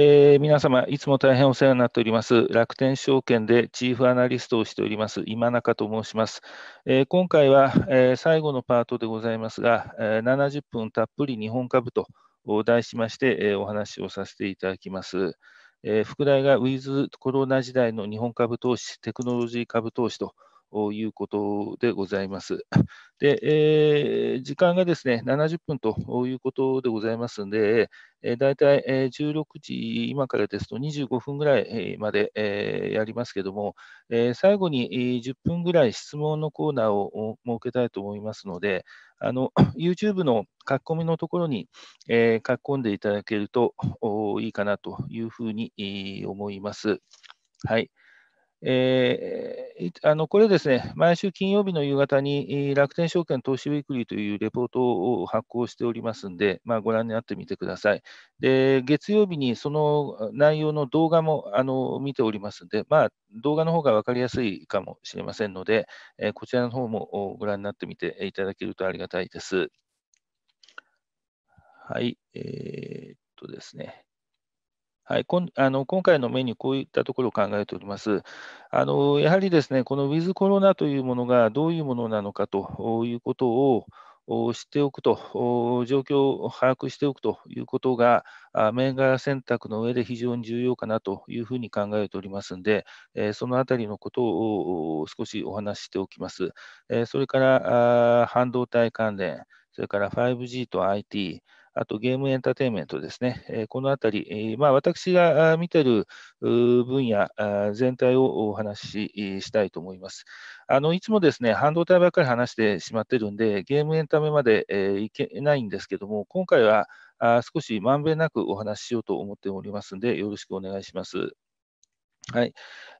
えー、皆様、いつも大変お世話になっております、楽天証券でチーフアナリストをしております、今中と申します。えー、今回は、えー、最後のパートでございますが、え70分たっぷり日本株と題しまして、えお話をさせていただきます。え副題がウィズコロナ時代の日本株投資、テクノロジー株投資ということでございます。で、えー、時間がですね、70分ということでございますので、えー、大体、えー、16時、今からですと25分ぐらいまで、えー、やりますけども、えー、最後に10分ぐらい質問のコーナーを設けたいと思いますので、あの YouTube の書き込みのところに、えー、書き込んでいただけるといいかなというふうに思います。はい。えー、あのこれですね、毎週金曜日の夕方に楽天証券投資ウィークリーというレポートを発行しておりますので、まあ、ご覧になってみてください。で月曜日にその内容の動画もあの見ておりますので、まあ、動画の方が分かりやすいかもしれませんので、えこちらの方もご覧になってみていただけるとありがたいです。はい、えー、っとですね。はい、こんあの今回のメニュー、こういったところを考えております。あのやはりですね、このウィズコロナというものがどういうものなのかということを知っておくと、状況を把握しておくということが、銘柄選択の上で非常に重要かなというふうに考えておりますので、そのあたりのことを少しお話ししておきます。それから半導体関連、それから 5G と IT、あとゲームエンターテインメントですね、えこのあたり、まあ、私が見てる分野全体をお話ししたいと思います。あのいつもですね、半導体ばっかり話してしまってるんで、ゲームエンタメまで、えいけないんですけども、今回はあ少しまんべんなくお話ししようと思っておりますので、よろしくお願いします。はい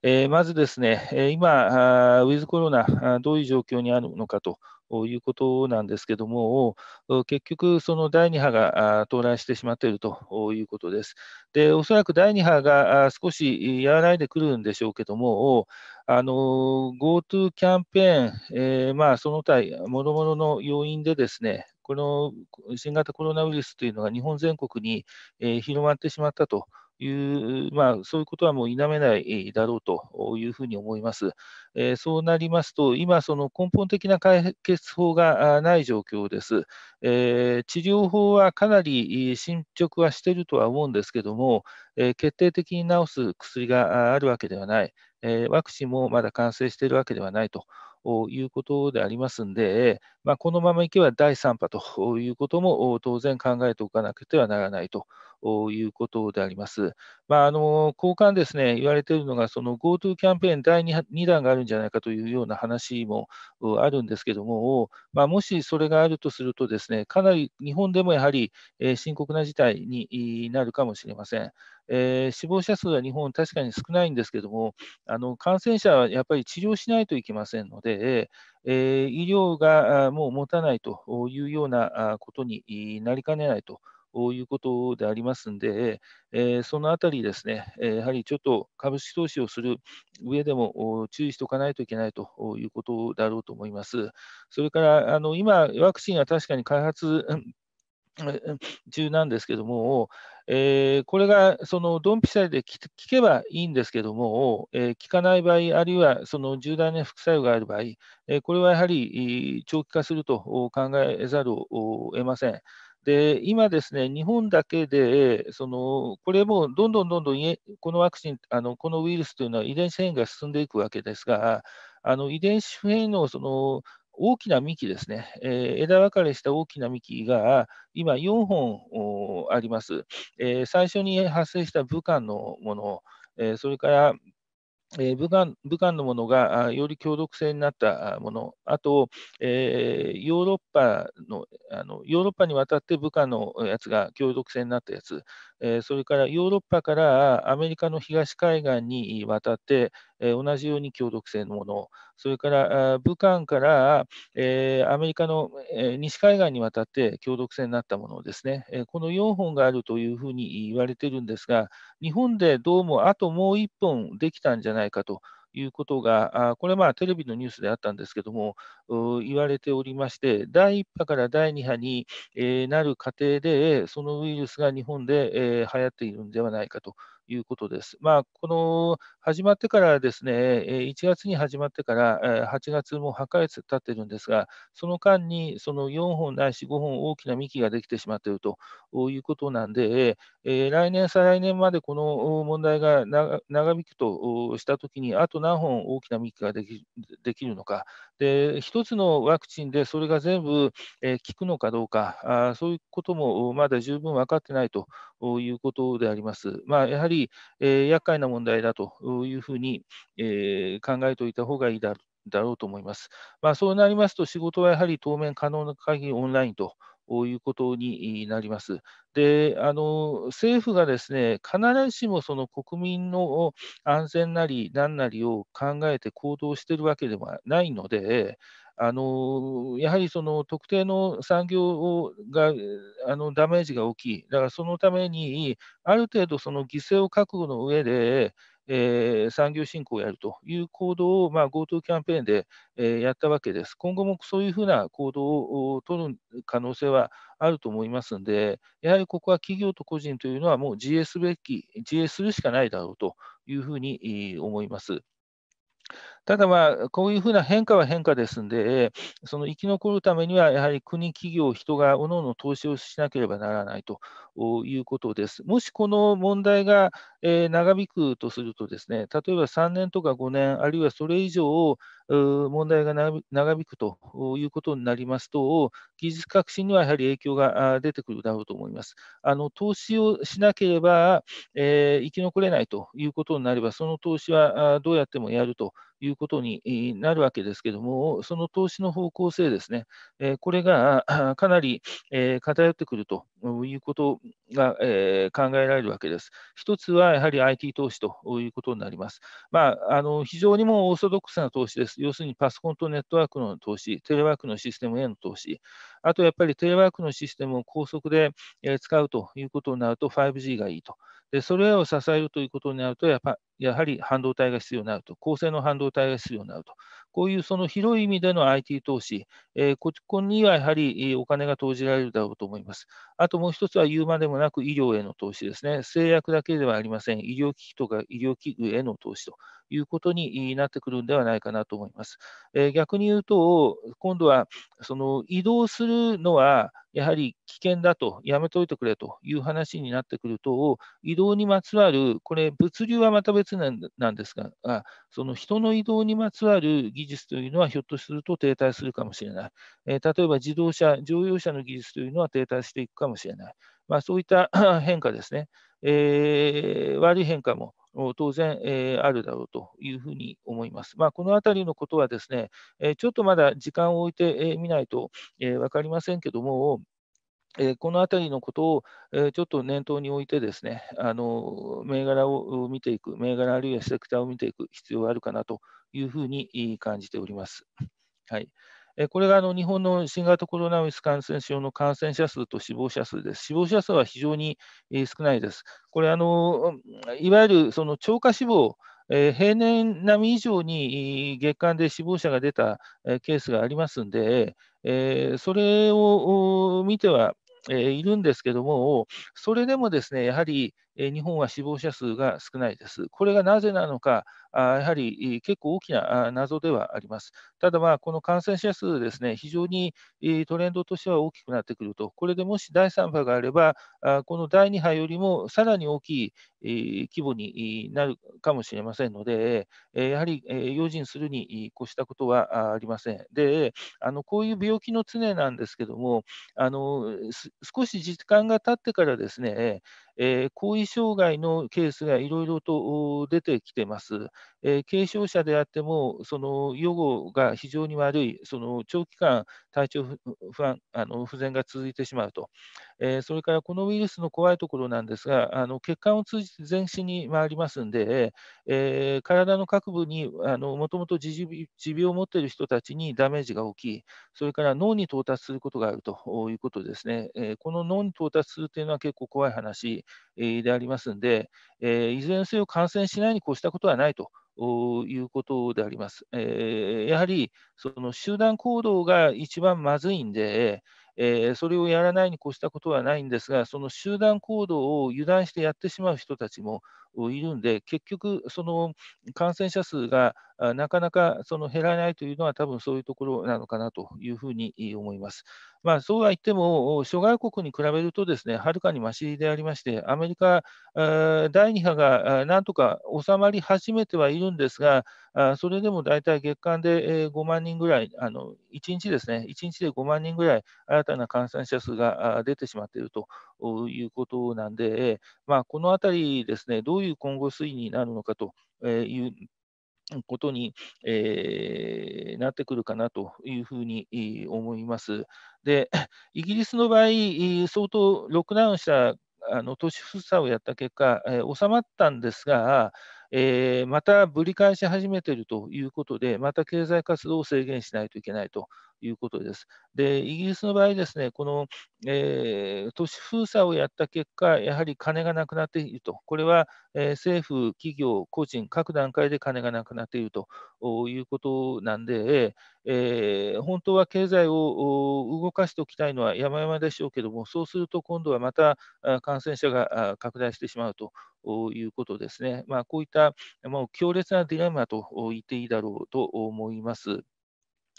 えー、まずですね、今、ウィズコロナ、どういう状況にあるのかということなんですけども、結局、その第2波が到来してしまっているということです。で、おそらく第2波が少し和らいでくるんでしょうけども、GoTo キャンペーン、えー、まあ、その他、もろもろの要因でですね、この新型コロナウイルスというのが日本全国に広まってしまったという、まあ、そういうことはもう否めないだろうというふうに思います。えー、そうなりますと、今、その根本的な解決法がない状況です。えー、治療法はかなり進捗はしているとは思うんですけども、えー、決定的に治す薬があるわけではない、えワクチンもまだ完成しているわけではないと。いうことでありますんで、まあ、このままいけば第3波ということも当然考えておかなくてはならないということであります。まあ、あの交換ですね、言われているのが、その GoTo キャンペーン第 2, 2弾があるんじゃないかというような話もあるんですけども、まあ、もしそれがあるとすると、ですねかなり日本でもやはり深刻な事態になるかもしれません。えー、死亡者数は日本、確かに少ないんですけども、あの感染者はやっぱり治療しないといけませんので、で、えー、医療がもう持たないというようなことになりかねないということでありますので、えー、そのあたりですね、やはりちょっと株式投資をする上でも注意しておかないといけないということだろうと思います。それからあの今、ワクチンは確かに開発中なんですけども、えー、これがそのドンピシャで聞けばいいんですけども、えー、聞かない場合、あるいはその重大な副作用がある場合、えこれはやはり長期化すると考えざるを得ません。で今ですね、日本だけで、そのこれもどんどんどんどんこのワクチンあの、このウイルスというのは遺伝子変異が進んでいくわけですが、あの遺伝子変異のその大きな幹ですね、えー、枝分かれした大きな幹が今4本あります、えー、最初に発生した武漢のもの、えー、それからえー、武漢武漢のものがより強毒性になったもの、あと、えー、ヨーロッパのあの、ヨーロッパに渡って武漢のやつが強毒性になったやつ、えそれからヨーロッパからアメリカの東海岸に渡って、え同じように強毒性のもの、それから武漢から、えアメリカの、え西海岸に渡って強毒性になったものですね、えこの4本があるというふうに言われてるんですが、日本でどうもあともう1本できたんじゃないかと。いうことが、これはまあテレビのニュースであったんですけども、言われておりまして、第1波から第2波になる過程で、そのウイルスが日本で流行っているんではないかということです。まあ、この始まってからですね、1月に始まってから8月も8ヶ月経ってるんですが、その間にその4本ないし5本大きな幹ができてしまっているということなんで、来年、再来年までこの問題が長引くとしたときに、あと何本大きな幹ができできるのかで、1つのワクチンでそれが全部効くのかどうか、そういうこともまだ十分分かってないということであります。まあ、やはり、えー、厄介な問題だというふうに、えー、考えておいた方がいいだろうと思います。まあ、そうなりますと、仕事はやはり当面可能な限りオンラインということになります。であの政府がですね必ずしもその国民の安全なり何なりを考えて行動しているわけではないので、あのやはりその特定の産業があのダメージが大きい、だからそのために、ある程度、その犠牲を覚悟の上で、えー、産業振興をやるという行動を、まあ、GoTo キャンペーンで、えー、やったわけです。今後もそういうふうな行動を取る可能性はあると思いますので、やはりここは企業と個人というのはもう自衛すべき、自衛するしかないだろうというふうに思います。ただまあ、こういうふうな変化は変化ですんで、その生き残るためには、やはり国、企業、人が各々投資をしなければならないということです。もしこの問題が長引くとするとですね、例えば3年とか5年、あるいはそれ以上、問題が長引くということになりますと、技術革新にはやはり影響が出てくるだろうと思います。あの投資をしなければ、えー、生き残れないということになれば、その投資はどうやってもやると。いうことになるわけですけども、その投資の方向性ですね、これがかなり偏ってくるということが考えられるわけです。一つはやはり IT 投資ということになります。まあ、あの非常にもオーソドックスな投資です。要するにパソコンとネットワークの投資、テレワークのシステムへの投資、あとやっぱりテレワークのシステムを高速で使うということになると 5G がいいと。でそれらを支えるということになるとや、やはり半導体が必要になると、高性能半導体が必要になると、こういうその広い意味での IT 投資、えー、ここにはやはりお金が投じられるだろうと思います。あともう一つは言うまでもなく医療への投資ですね。製薬だけではありません。医療機器とか医療器具への投資ということになってくるんではないかなと思います。えー、逆に言うと、今度はその移動するのはやはり危険だと、やめといてくれという話になってくると、移動にまつわる、これ、物流はまた別なんですが、その人の移動にまつわる技術というのはひょっとすると停滞するかもしれない。え例えば自動車、乗用車の技術というのは停滞していくかもしれない。まあ、そういった 変化ですね、えー、悪い変化も当然、えー、あるだろうというふうに思います。まあ、このあたりのことはですね、えー、ちょっとまだ時間を置いてみ、えー、ないと、えー、分かりませんけども、えこのあたりのことを、えちょっと念頭に置いてですね、あの銘柄を見ていく、銘柄あるいはセクターを見ていく必要があるかなというふうに感じております。はい、えこれがあの日本の新型コロナウイルス感染症の感染者数と死亡者数です。死亡者数は非常に、少ないです。これあの、いわゆるその超過死亡え平年並み以上に月間で死亡者が出たケースがありますんで、えそれを見ては、えいるんですけども、それでもですね、やはりえ日本は死亡者数が少ないです。これがなぜなのか、あやはり結構大きな謎ではあります。ただ、まあ、この感染者数ですね、非常にトレンドとしては大きくなってくると、これでもし第3波があれば、この第2波よりもさらに大きい規模になるかもしれませんので、やはり用心するに越したことはありません。で、あのこういう病気の常なんですけども、あの少し時間が経ってからですね、えー、後遺障害のケースがいろいろと出てきてます。えー、軽症者であっても、その予後が非常に悪い、その長期間、体調不安あの不全が続いてしまうと、えー、それからこのウイルスの怖いところなんですが、あの血管を通じて全身に回りますんで、えー、体の各部にもともと持病を持っている人たちにダメージが大きい、それから脳に到達することがあるということですね。えこの脳に到達するというのは結構怖い話。でありますので、えいずれにせよ感染しないに越したことはないということであります。えやはりその集団行動が一番まずいんで、えそれをやらないに越したことはないんですが、その集団行動を油断してやってしまう人たちもいるんで、結局、その感染者数がなかなかその減らないというのは、多分そういうところなのかなというふうに思います。まあ、そうは言っても、諸外国に比べるとですね、はるかにましでありまして、アメリカ、第2波がなんとか収まり始めてはいるんですが、それでも大体月間で5万人ぐらい、あの1日ですね、1日で5万人ぐらい新たな感染者数が出てしまっているということなんで、まあ、このあたりですね、どういいう今後推移になるのかということに、えー、なってくるかなというふうに思います。で、イギリスの場合、相当ロックダウンしたあの都市封鎖をやった結果、えー、収まったんですが、えー、またぶり返し始めているということで、また経済活動を制限しないといけないということです。で、イギリスの場合ですね、この、えー、都市封鎖をやった結果、やはり金がなくなっていると、これは、えー、政府、企業、個人、各段階で金がなくなっているということなんで、えー、本当は経済を動かしておきたいのは山々でしょうけども、そうすると今度はまた感染者が拡大してしまうということですね。まあ、こういったもう強烈なディレマと言っていいだろうと思います。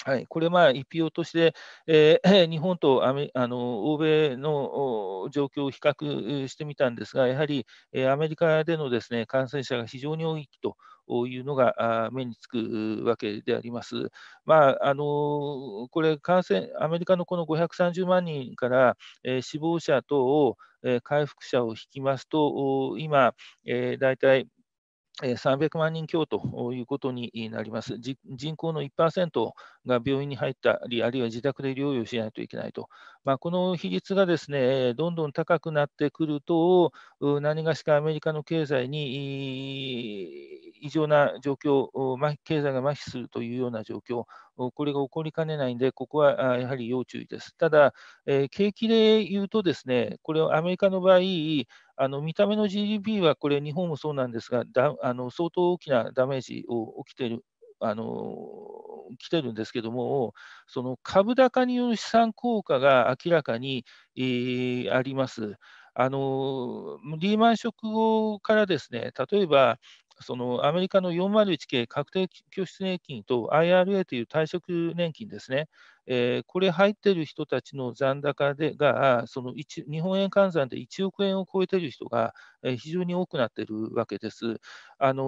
はい、これまあ一票として、えー、日本とアメあの欧米の状況を比較してみたんですが、やはり、えー、アメリカでのです、ね、感染者が非常に多いというのが目につくわけであります。まあ、あのこれ感染、アメリカのこの530万人から、えー、死亡者等を、え回復者を引きますと、今、えー、大体300万人強ということになります。人口の1%が病院に入ったり、あるいは自宅で療養しないといけないと、まあ、この比率がですねどんどん高くなってくると、何がしかアメリカの経済に異常な状況、経済が麻痺するというような状況、これが起こりかねないんで、ここはやはり要注意です。ただ、景気で言うと、ですねこれをアメリカの場合、あの見た目の GDP はこれ、日本もそうなんですが、だあの相当大きなダメージを起きている。あの来てるんですけども、その株高による資産効果が明らかに、えー、あります。あのリーマンショック後からですね例えばそのアメリカの 401K 確定拠出年金と IRA という退職年金ですね、えー、これ入ってる人たちの残高でがその日本円換算で1億円を超えてる人が、え非常に多くなってるわけです。あの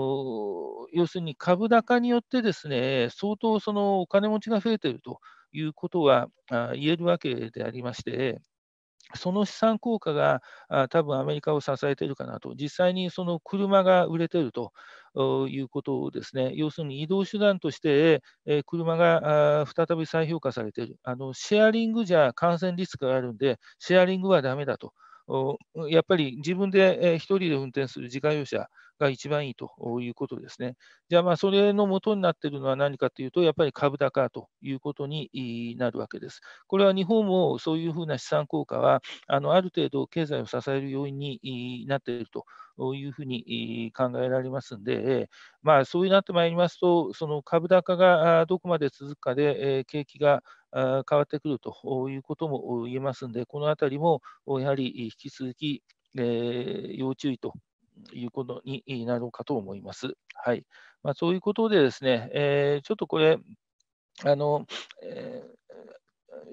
要するに株高によってですね相当そのお金持ちが増えてるということはあ言えるわけでありまして。その資産効果が多分アメリカを支えているかなと、実際にその車が売れてるということをですね、要するに移動手段として車が再び再評価されている、あのシェアリングじゃ感染リスクがあるんで、シェアリングはだめだと。やっぱり自分で1人で運転する自家用車が一番いいということですね。じゃあ、まあそれの元になっているのは何かというと、やっぱり株高ということになるわけです。これは日本もそういうふうな資産効果は、あのある程度経済を支える要因になっていると。いうふうに考えられますんで、まあ、そうなってまいりますと、その株高がどこまで続くかで、景気が変わってくるということも言えますんで、このあたりもやはり引き続き、え要注意ということになろうかと思います。はいまあ、そういうことでですね、えー、ちょっとこれ、あのえ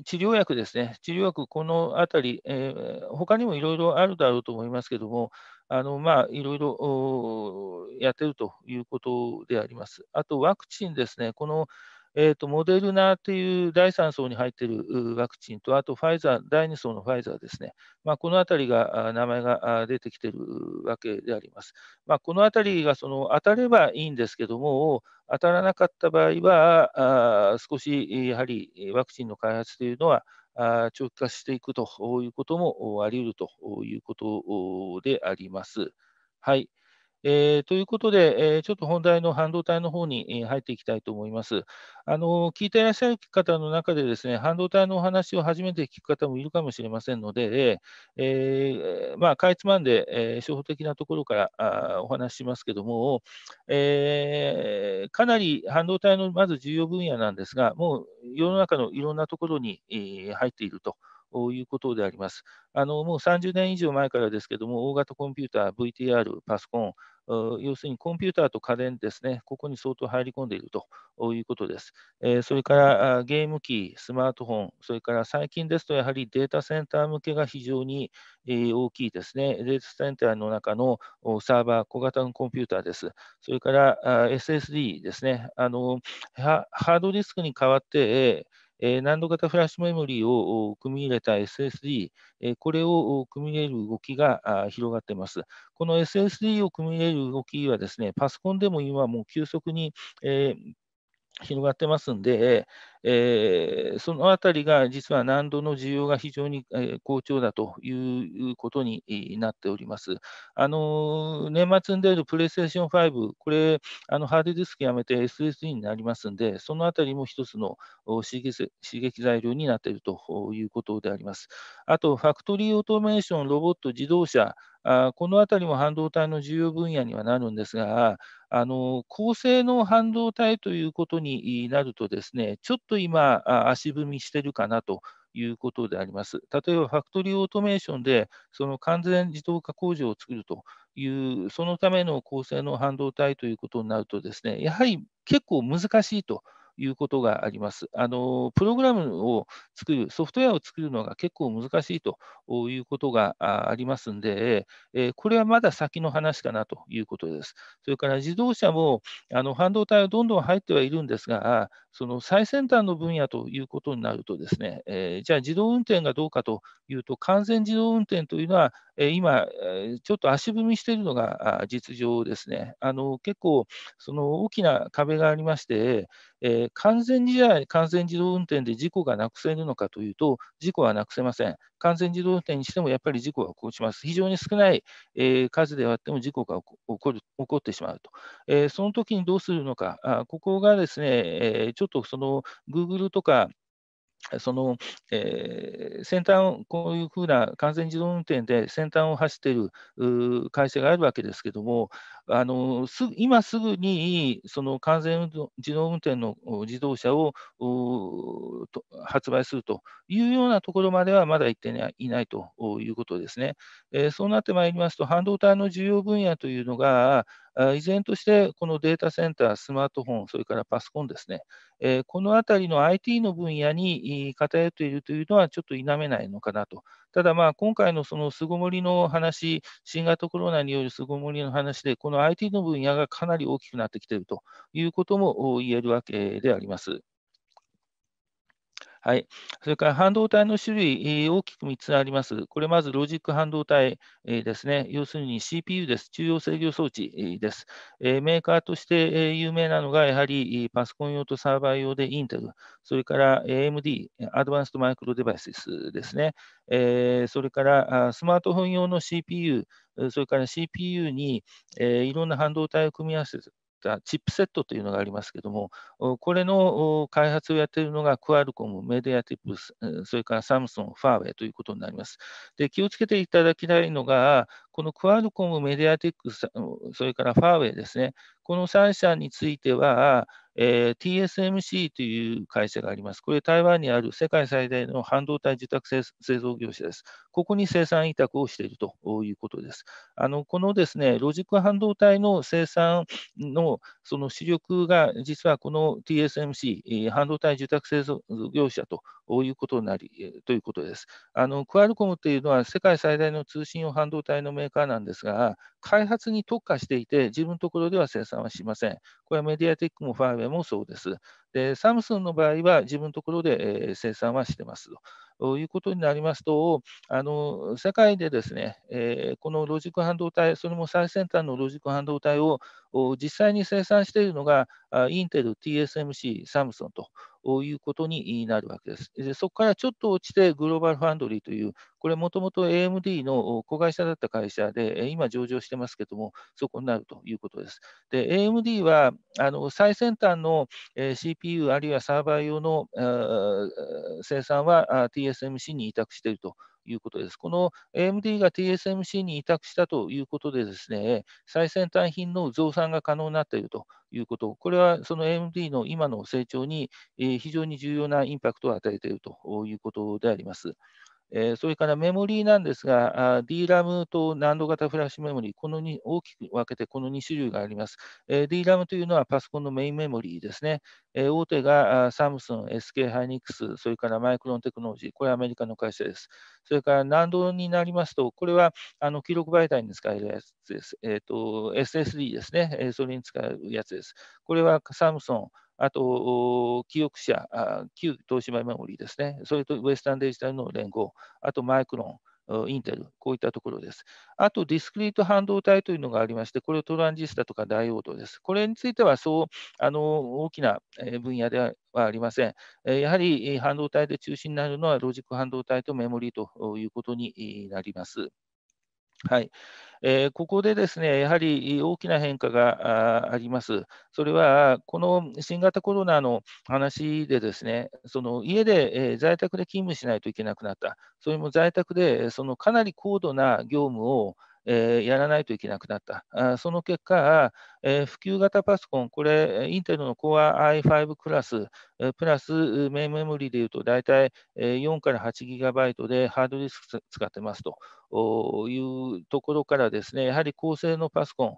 ー、治療薬ですね、治療薬、このあたり、えー、他にもいろいろあるだろうと思いますけども、あのまいろいろやってるということであります。あとワクチンですね、このえーと、モデルナという第3層に入っているワクチンと、あとファイザー、第2層のファイザーですね、まあ、このあたりが名前が出てきているわけであります。まあ、このあたりがその当たればいいんですけども、当たらなかった場合は、あ少しやはりワクチンの開発というのは、長期化していくということもあり得るということであります。はい。えー、ということで、えー、ちょっと本題の半導体の方に入っていきたいと思います。あの聞いていらっしゃる方の中で、ですね半導体のお話を初めて聞く方もいるかもしれませんので、えーまあ、かいつまんで、えー、初歩的なところからあお話ししますけども、えー、かなり半導体のまず重要分野なんですが、もう世の中のいろんなところに、えー、入っていると。いうことであります。あのもう30年以上前からですけども、大型コンピューター、VTR、パソコン、要するにコンピューターと家電ですね、ここに相当入り込んでいるということです。えそれからゲーム機、スマートフォン、それから最近ですとやはりデータセンター向けが非常に大きいですね、データセンターの中のサーバー、小型のコンピューターです。それから SSD ですね、あのハードディスクに代わって、えー、難度型フラッシュメモリーを組み入れた SSD、えー、これを組み入れる動きが広がっています。この SSD を組み入れる動きはですね、パソコンでも今もう急速に、えー広がってますんで、えー、そのあたりが実は難度の需要が非常に好調だということになっております。あの年末に出るプレイステーション5、これ、あのハードディスクやめて SSD になりますんで、そのあたりも一つの刺激刺激材料になっているということであります。あと、ファクトリーオートメーション、ロボット、自動車、あこのあたりも半導体の重要分野にはなるんですが、あの高性能半導体ということになるとですね、ちょっと今、足踏みしてるかなということであります。例えばファクトリーオートメーションで、その完全自動化工場を作るという、そのための高性能半導体ということになるとですね、やはり結構難しいと。いうことがあります。あのプログラムを作る、ソフトウェアを作るのが結構難しいということがありますんで、えこれはまだ先の話かなということです。それから自動車もあの半導体はどんどん入ってはいるんですが、その最先端の分野ということになるとですね、えじゃあ自動運転がどうかというと、完全自動運転というのは今、ちょっと足踏みしているのが実情ですね。あの結構、その大きな壁がありまして、えー、完全自動完全自動運転で事故がなくせるのかというと、事故はなくせません。完全自動運転にしてもやっぱり事故は起こします。非常に少ない、えー、数であっても事故が起こる起こってしまうと、えー、その時にどうするのか、あここがですね、えちょっとその Google とかその、えー、先端をこういうふうな完全自動運転で先端を走っている会社があるわけですけども、あのす今すぐにその完全自動運転の自動車を発売するというようなところまではまだ行っていないということですね。えー、そうなってまいりますと、半導体の需要分野というのが、依然としてこのデータセンター、スマートフォン、それからパソコンですね、えこのあたりの IT の分野に偏っているというのはちょっと否めないのかなと。ただまあ今回のその巣ごもりの話、新型コロナによる巣ごもりの話で、この IT の分野がかなり大きくなってきているということも言えるわけであります。はい、それから半導体の種類、大きく3つあります。これまずロジック半導体ですね。要するに CPU です。中央制御装置です。メーカーとして有名なのがやはりパソコン用とサーバー用でインテル、それから AMD、アドバンストマイクロデバイスですね。それからスマートフォン用の CPU、それから CPU に、えいろんな半導体を組み合わせたチップセットというのがありますけども、これの開発をやっているのがクアルコム、メディアティップ、それからサムソン、ファーウェイということになります。で気をつけていただきたいのが、このクアルコム、メディアティック、それからファーウェイですね、この3社については、えー、TSMC という会社があります。これ、台湾にある世界最大の半導体受託製造業者です。ここに生産委託をしているということです。あのこのですねロジック半導体の生産のその主力が、実はこの TSMC、半導体受託製造業者ということになり、ということです。あのクアルコムというのは世界最大の通信用半導体のメーカーなんですが、開発に特化していて、自分のところでは生産はしません。これはメディアテックもファーウェイもそうです。でサムスンの場合は自分のところで、え生産はしてますということになりますと、あの世界でですね、えこのロジック半導体、それも最先端のロジック半導体を実際に生産しているのが、インテル、TSMC、サムスンとということになるわけです。でそこからちょっと落ちて、グローバルファンドリーという、これもともと AMD の子会社だった会社で、今上場してますけども、そこになるということです。で、AMD はあの最先端の CPU あるいはサーバー用の生産は TSMC に委託しているということです。この AMD が TSMC に委託したということで、ですね最先端品の増産が可能になっているということ、これはその AMD の今の成長に非常に重要なインパクトを与えているということであります。えそれからメモリーなんですが、DRAM と難度型フラッシュメモリー、この2大きく分けてこの2種類があります。え DRAM というのはパソコンのメインメモリーですね。え大手がサムスン、SK ハイニックス、それからマイクロンテクノロジー、これはアメリカの会社です。それから難度になりますと、これはあの記録媒体に使えるやつです。えーと、と SSD ですね、えそれに使うやつです。これはサムソン、あと、記憶者、旧東芝メモリーですね、それとウエスタンデジタルの連合、あとマイクロン、インテル、こういったところです。あと、ディスクリート半導体というのがありまして、これをトランジスタとかダイオードです。これについては、そうあの大きな分野ではありません。やはり半導体で中心になるのは、ロジック半導体とメモリーということになります。はいえー、ここでですねやはり大きな変化があります。それはこの新型コロナの話でですねその家で、え在宅で勤務しないといけなくなった、それも在宅でそのかなり高度な業務をえやらないといけなくなった、あその結果、えー、普及型パソコン、これ、インテルの Core i5 クラス、プラスメインメモリーでいうと、大体4から 8GB でハードディスク使ってますというところからですね、やはり高性能パソコン、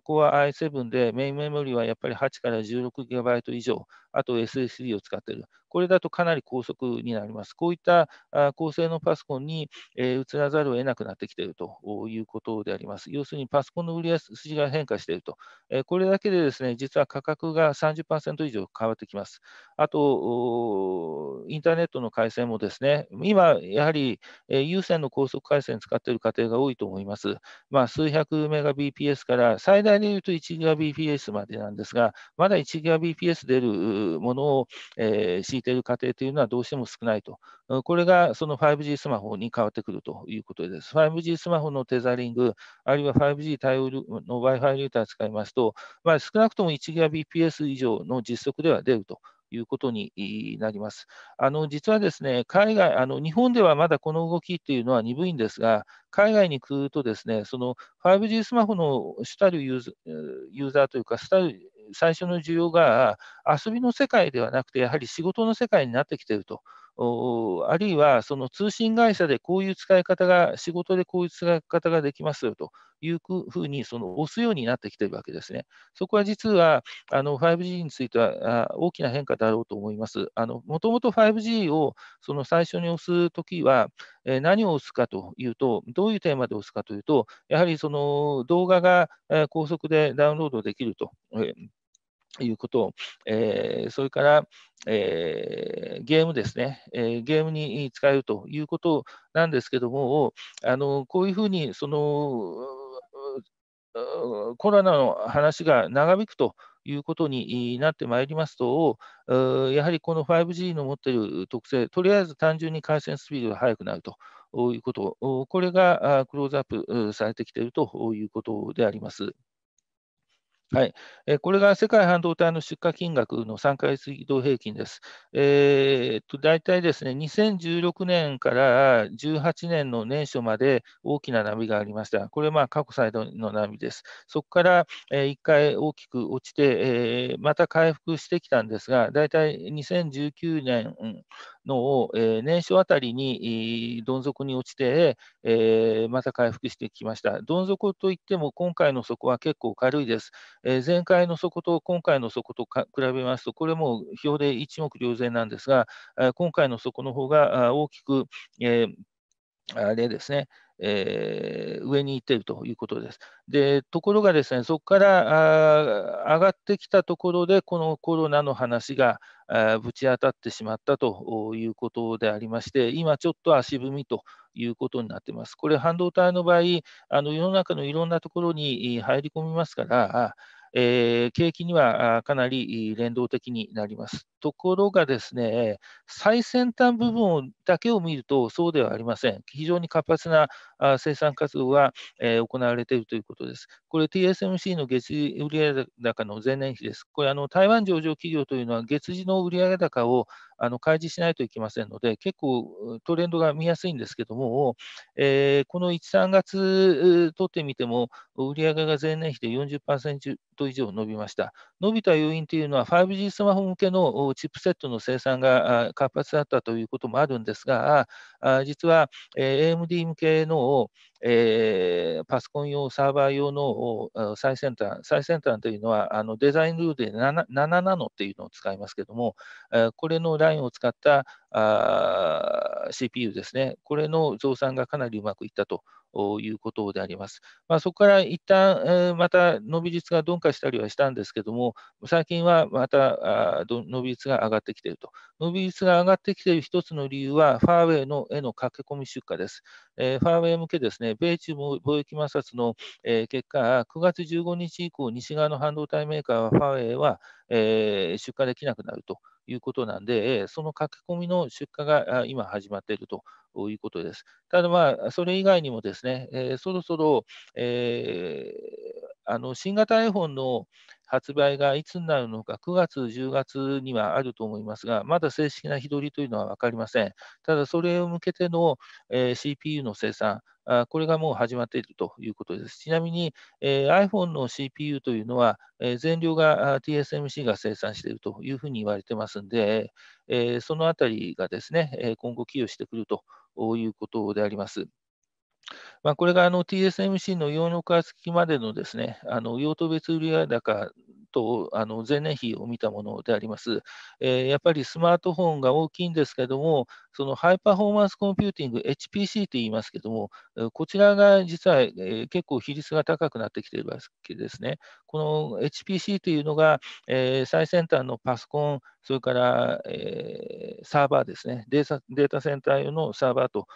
Core i7 でメインメモリーはやっぱり8から 16GB 以上、あと SSD を使っている。これだとかなり高速になります。こういった高性能パソコンに移らざるを得なくなってきているということであります。要するにパソコンの売り筋が変化しているとえこれだけでですね、実は価格が30%以上変わってきます。あと、インターネットの回線もですね、今、やはり、え有線の高速回線使っている家庭が多いと思います。まあ、数百メガ BPS から、最大で言うと1ギガ BPS までなんですが、まだ1ギガ BPS 出るものを、え敷いている家庭というのはどうしても少ないと。これがその 5G スマホに変わってくるということです。5G スマホのテザリング、あるいは 5G 対応の Wi-Fi ルーター使いますと、まあ、少なくとも 1Gbps 以上の実測では出るということになります。あの実はですね、海外あの、日本ではまだこの動きっていうのは鈍いんですが、海外に来るとですね、その 5G スマホの主たるユーザユーザーというか、最初の需要が遊びの世界ではなくて、やはり仕事の世界になってきているとあるいはその通信会社でこういう使い方が、仕事でこういう使い方ができますよというふうにその押すようになってきているわけですね。そこは実はあの 5G については大きな変化だろうと思います。もともと 5G をその最初に押すときは、え何を押すかというと、どういうテーマで押すかというと、やはりその動画が高速でダウンロードできると。いうことえー、それから、えー、ゲームですね、えー、ゲームに使えるということなんですけども、あのこういうふうにそのコロナの話が長引くということになってまいりますと、やはりこの 5G の持っている特性、とりあえず単純に回線スピードが速くなるということ、これがクローズアップされてきているということであります。はい、えこれが世界半導体の出荷金額の3回月移動平均です。えー、っと大体ですね、2016年から18年の年初まで大きな波がありました。これは過去最大の波です。そこから、え1回大きく落ちて、えまた回復してきたんですが、大体2019年、のを、え年初あたりにどん底に落ちて、えまた回復してきました。どん底といっても、今回の底は結構軽いです。え前回の底と今回の底と比べますと、これも表で一目瞭然なんですが、今回の底の方が大きく、えあれですね、えー、上に行っているということです。でところがですね、そこからあ上がってきたところで、このコロナの話があぶち当たってしまったということでありまして、今ちょっと足踏みということになってます。これ、半導体の場合、あの世の中のいろんなところに入り込みますから、えー、景気にはかなり連動的になります。ところがですね、最先端部分だけを見るとそうではありません。非常に活発な生産活動が、え行われているということです。これ TSMC の月次売上高の前年比です。これあの台湾上場企業というのは月次の売上高をあの開示しないといけませんので、結構トレンドが見やすいんですけども、えー、この1、3月取ってみても、売上が前年比で40%以上伸びました。伸びた要因というのは、5G スマホ向けのチップセットの生産が活発だったということもあるんですが、実は AMD 向けのえー、パソコン用、サーバー用の最先端、最先端というのはあのデザインルールで 7, 7ナノっていうのを使いますけども、えー、これのラインを使ったあ CPU ですね、これの増産がかなりうまくいったということであります。まあ、そこから一旦また伸び率が鈍化したりはしたんですけども、最近はまた伸び率が上がってきていると。伸び率が上がってきている一つの理由は、ファーウェイのへの駆け込み出荷です。えー、ファーウェイ向けですね、米中貿易摩擦の、え結果、9月15日以降、西側の半導体メーカーは、ファーウェイは、え出荷できなくなると。いうことなんで、その駆け込みの出荷が今始まっているということです。ただ、まあ、それ以外にもですね、えー、そろそろ、えー、あの新型 iPhone の、発売がいつになるのか、9月、10月にはあると思いますが、まだ正式な日取りというのは分かりません。ただ、それを向けての、えー、CPU の生産、あこれがもう始まっているということです。ちなみに、えー、iPhone の CPU というのは、えー、全量が TSMC が生産しているというふうに言われてますんで、えー、そのあたりがですね、今後寄与してくるということであります。まあ、これがあの TSMC の用の化付きまでのですねあの用途別売上高とあの前年比を見たものであります、えー、やっぱりスマートフォンが大きいんですけども、そのハイパフォーマンスコンピューティング、HPC と言いますけども、こちらが実は、え結構比率が高くなってきているわけですね。この HPC というのが、えー、最先端のパソコン、それから、えー、サーバーですねデータ、データセンター用のサーバーと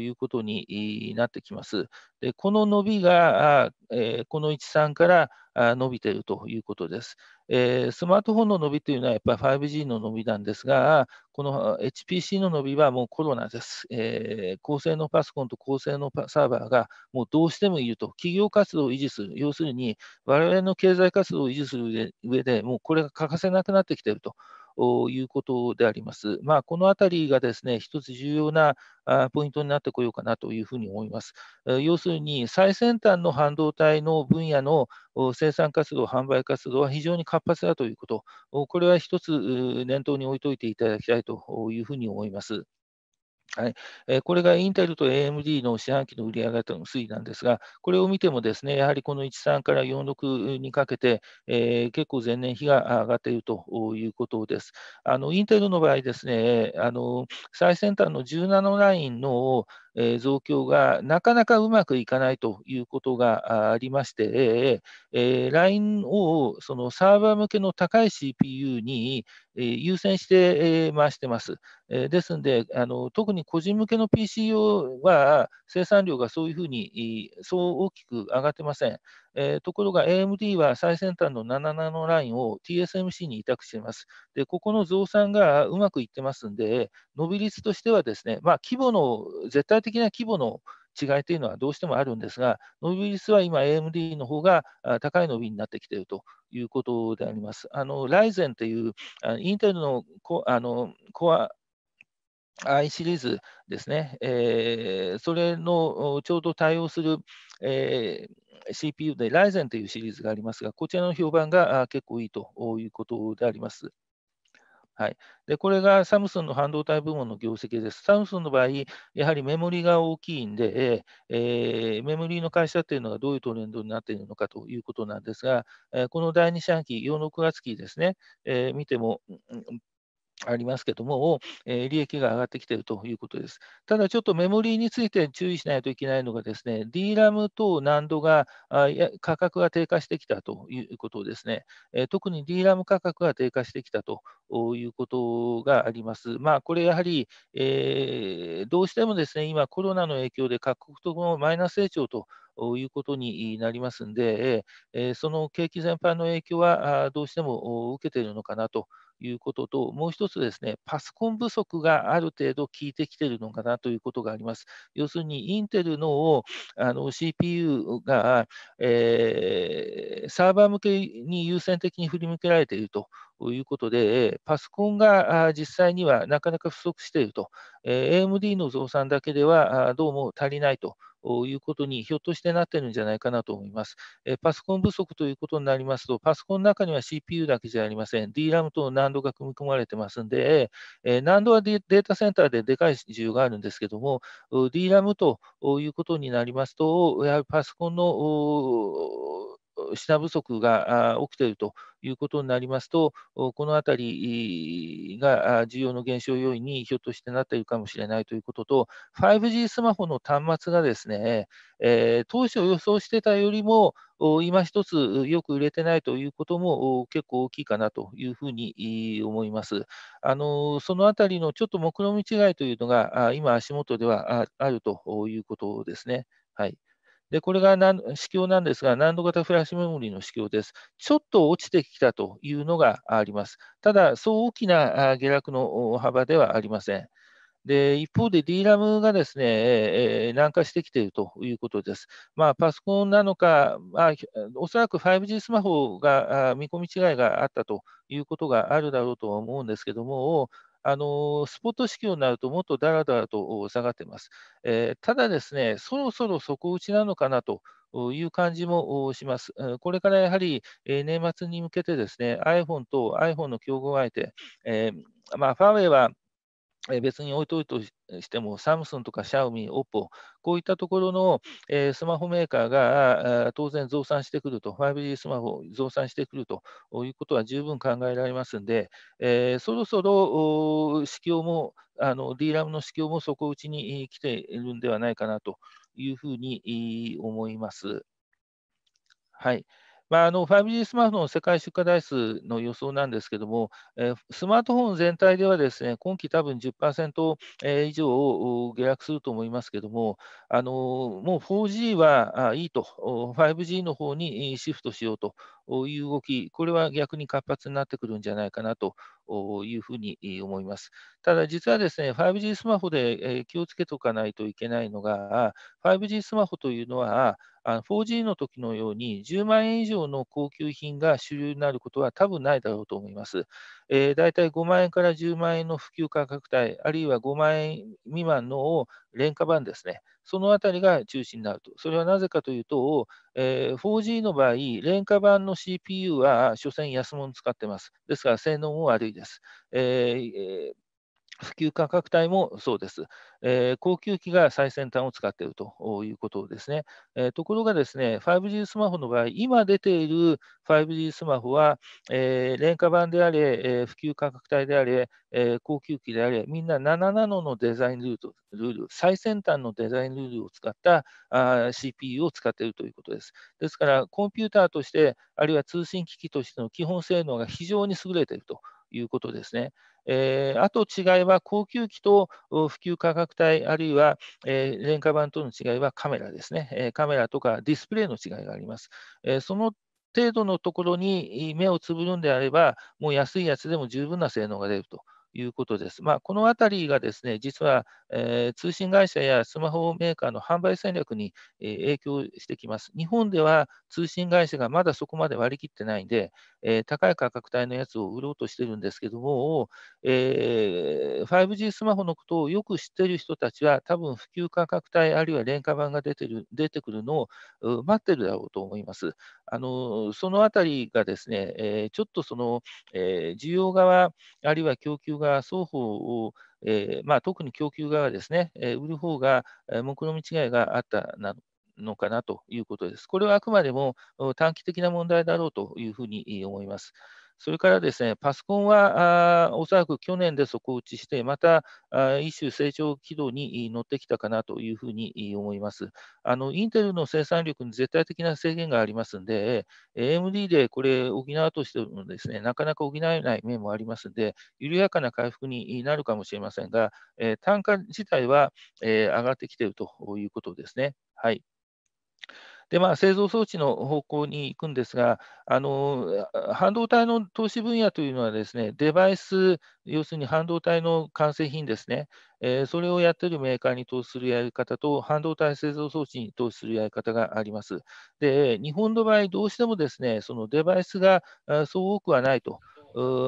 いうことになってきます。でこの伸びが、えこの13から伸びているということです。えスマートフォンの伸びというのはやっぱり 5G の伸びなんですが、この HPC の伸びはもうコロナです。えー、高性能パソコンと高性能サーバーがもうどうしてもいると、企業活動を維持する、要するに我々の経済活動を維持する上で、もうこれが欠かせなくなってきているということであります。まあ、このあたりがですね、一つ重要なポイントになってこようかなというふうに思います。要するに、最先端の半導体の分野の生産活動、販売活動は非常に活発だということ、これは一つ念頭に置いておいていただきたいというふうに思います。はいえー、これがインテルと AMD の四半期の売上高の推移なんですが、これを見ても、ですねやはりこの13から46にかけて、えー、結構前年比が上がっているということです。あのインテルの場合ですね、あの最先端の17ラインのえ増強がなかなかうまくいかないということがありまして、え LINE をそのサーバー向けの高い CPU に優先して回してます。ですのであの、特に個人向けの PC 用は生産量がそういうふうにそう大きく上がってません。えー、ところが AMD は最先端の7ナノラインを TSMC に委託しています。で、ここの増産がうまくいってますんで、伸び率としてはですね、まあ、規模の、絶対的な規模の違いというのはどうしてもあるんですが、伸び率は今、AMD の方が高い伸びになってきているということであります。あのライゼンというインテルのコあのコア i シリーズですね、えー、それのちょうど対応する、えー CPU で Ryzen というシリーズがありますが、こちらの評判が結構いいということであります。はい、でこれがサムスンの半導体部門の業績です。サムスンの場合、やはりメモリが大きいんで、えー、メモリの会社というのがどういうトレンドになっているのかということなんですが、えこの第2四半期、4の9月期ですね、えー、見ても、ありますけども、えー、利益が上がってきているということです。ただちょっとメモリーについて注意しないといけないのがですね、DRAM 等難度があや価格が低下してきたということですね。えー、特に DRAM 価格が低下してきたということがあります。まあ、これやはり、えー、どうしてもですね、今コロナの影響で各国ともマイナス成長ということになりますんで、えー、その景気全般の影響はどうしても受けているのかなと。いうことと、もう一つですね、パソコン不足がある程度効いてきてるのかなということがあります。要するに、インテルのあの CPU が、えー、サーバー向けに優先的に振り向けられているとということで、パソコンが実際にはなかなか不足していると、AMD の増産だけではどうも足りないということにひょっとしてなってるんじゃないかなと思います。えパソコン不足ということになりますと、パソコンの中には CPU だけじゃありません。DRAM と a n 度が組み込まれてますんで、え n 度はデータセンターででかい需要があるんですけども、DRAM ということになりますと、やはりパソコンの品不足が起きているということになりますと、このあたりが需要の減少要因にひょっとしてなっているかもしれないということと、5G スマホの端末がですね、えー、当初予想してたよりも、今一つよく売れてないということも結構大きいかなというふうに思います。あのそのあたりのちょっと目論見違いというのが、今、足元ではあるということですね。はいで、これが指標なんですが、難度型フラッシュメモリの指標です。ちょっと落ちてきたというのがあります。ただ、そう大きな下落の幅ではありません。で一方で DRAM がですね、えー、軟化してきているということです。まあ、パソコンなのか、まあ、おそらく 5G スマホが見込み違いがあったということがあるだろうとは思うんですけども、あのスポット支給になると、もっとだらだらと下がってます。えー、ただですね、そろそろ底打ちなのかなと。いう感じもします。これからやはり年末に向けてですね、iPhone と iPhone の競合相手、えー、まあ、ファーウェイは別に置いといてしても、サムスンとかシャオミ、オッポ、こういったところの、えスマホメーカーが当然増産してくると、5G スマホ増産してくるということは十分考えられますんで、えそろそろ市況も、あの DRAM の市況も底打ちに来ているんではないかなというふうに思います。はい。まあ、あの 5G スマートフォンの世界出荷台数の予想なんですけども、えスマートフォン全体ではですね今期多分10%以上を下落すると思いますけども、あのもう 4G はいいと、5G の方にシフトしようという動き、これは逆に活発になってくるんじゃないかなというふうに思います。ただ、実はですね、5G スマホで気をつけておかないといけないのが、5G スマホというのは、あ 4G の時のように10万円以上の高級品が主流になることは多分ないだろうと思います。えー、大体5万円から10万円の普及価格帯、あるいは5万円未満のを廉価版ですね、そのあたりが中心になると。それはなぜかというと、えー、4G の場合、廉価版の CPU は所詮安物使ってます。ですから性能も悪いです。えー普及価格帯もそうです、えー、高級機が最先端を使っているということですね。えー、ところがですね、5G スマホの場合、今出ている 5G スマホは、えー、廉価版であれ、え普及価格帯であれ、え高級機であれ、みんな7ナノのデザインルールルール、最先端のデザインルールを使ったあ CPU を使っているということです。ですから、コンピューターとして、あるいは通信機器としての基本性能が非常に優れているということですね。えー、あと違いは高級機と普及価格帯、あるいは、えー、廉価版との違いはカメラですね、えー、カメラとかディスプレイの違いがあります。えその程度のところに目をつぶるんであれば、もう安いやつでも十分な性能が出ると。いうことです。まあ、このあたりがですね、実は、えー、通信会社やスマホメーカーの販売戦略に、えー、影響してきます。日本では通信会社がまだそこまで割り切ってないんで、えー、高い価格帯のやつを売ろうとしてるんですけども、えー、5G スマホのことをよく知ってる人たちは、多分普及価格帯あるいは廉価版が出てる出てくるのを待ってるだろうと思います。あのそのあたりがですね、えー、ちょっとその、えー、需要側、あるいは供給が双方を、えー、まあ、特に供給側ですね、えー、売る方が、えー、目論見違いがあったなのかなということです。これはあくまでも短期的な問題だろうというふうに思います。それからですね、パソコンはおそらく去年で底打ちして、また一種成長軌道に乗ってきたかなというふうに思います。あのインテルの生産力に絶対的な制限がありますので、AMD でこれ、補うとしてもですね、なかなか補えない面もありますので、緩やかな回復になるかもしれませんが、え単価自体は、え上がってきているということですね。はいで、まあ、製造装置の方向に行くんですが、あの半導体の投資分野というのはです、ね、デバイス、要するに半導体の完成品ですね、えー、それをやっているメーカーに投資するやり方と、半導体製造装置に投資するやり方があります。で、日本の場合、どうしてもですねそのデバイスがそう多くはないと。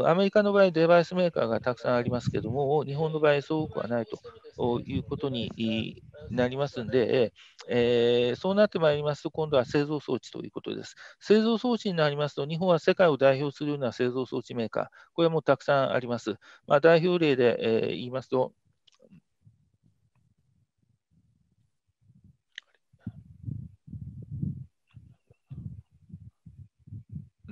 アメリカの場合、デバイスメーカーがたくさんありますけども、日本の場合、そう多くはないということになりますので、えー、そうなってまいりますと、今度は製造装置ということです。製造装置になりますと、日本は世界を代表するような製造装置メーカー、これもたくさんあります。まあ、代表例で、えー、言いますと、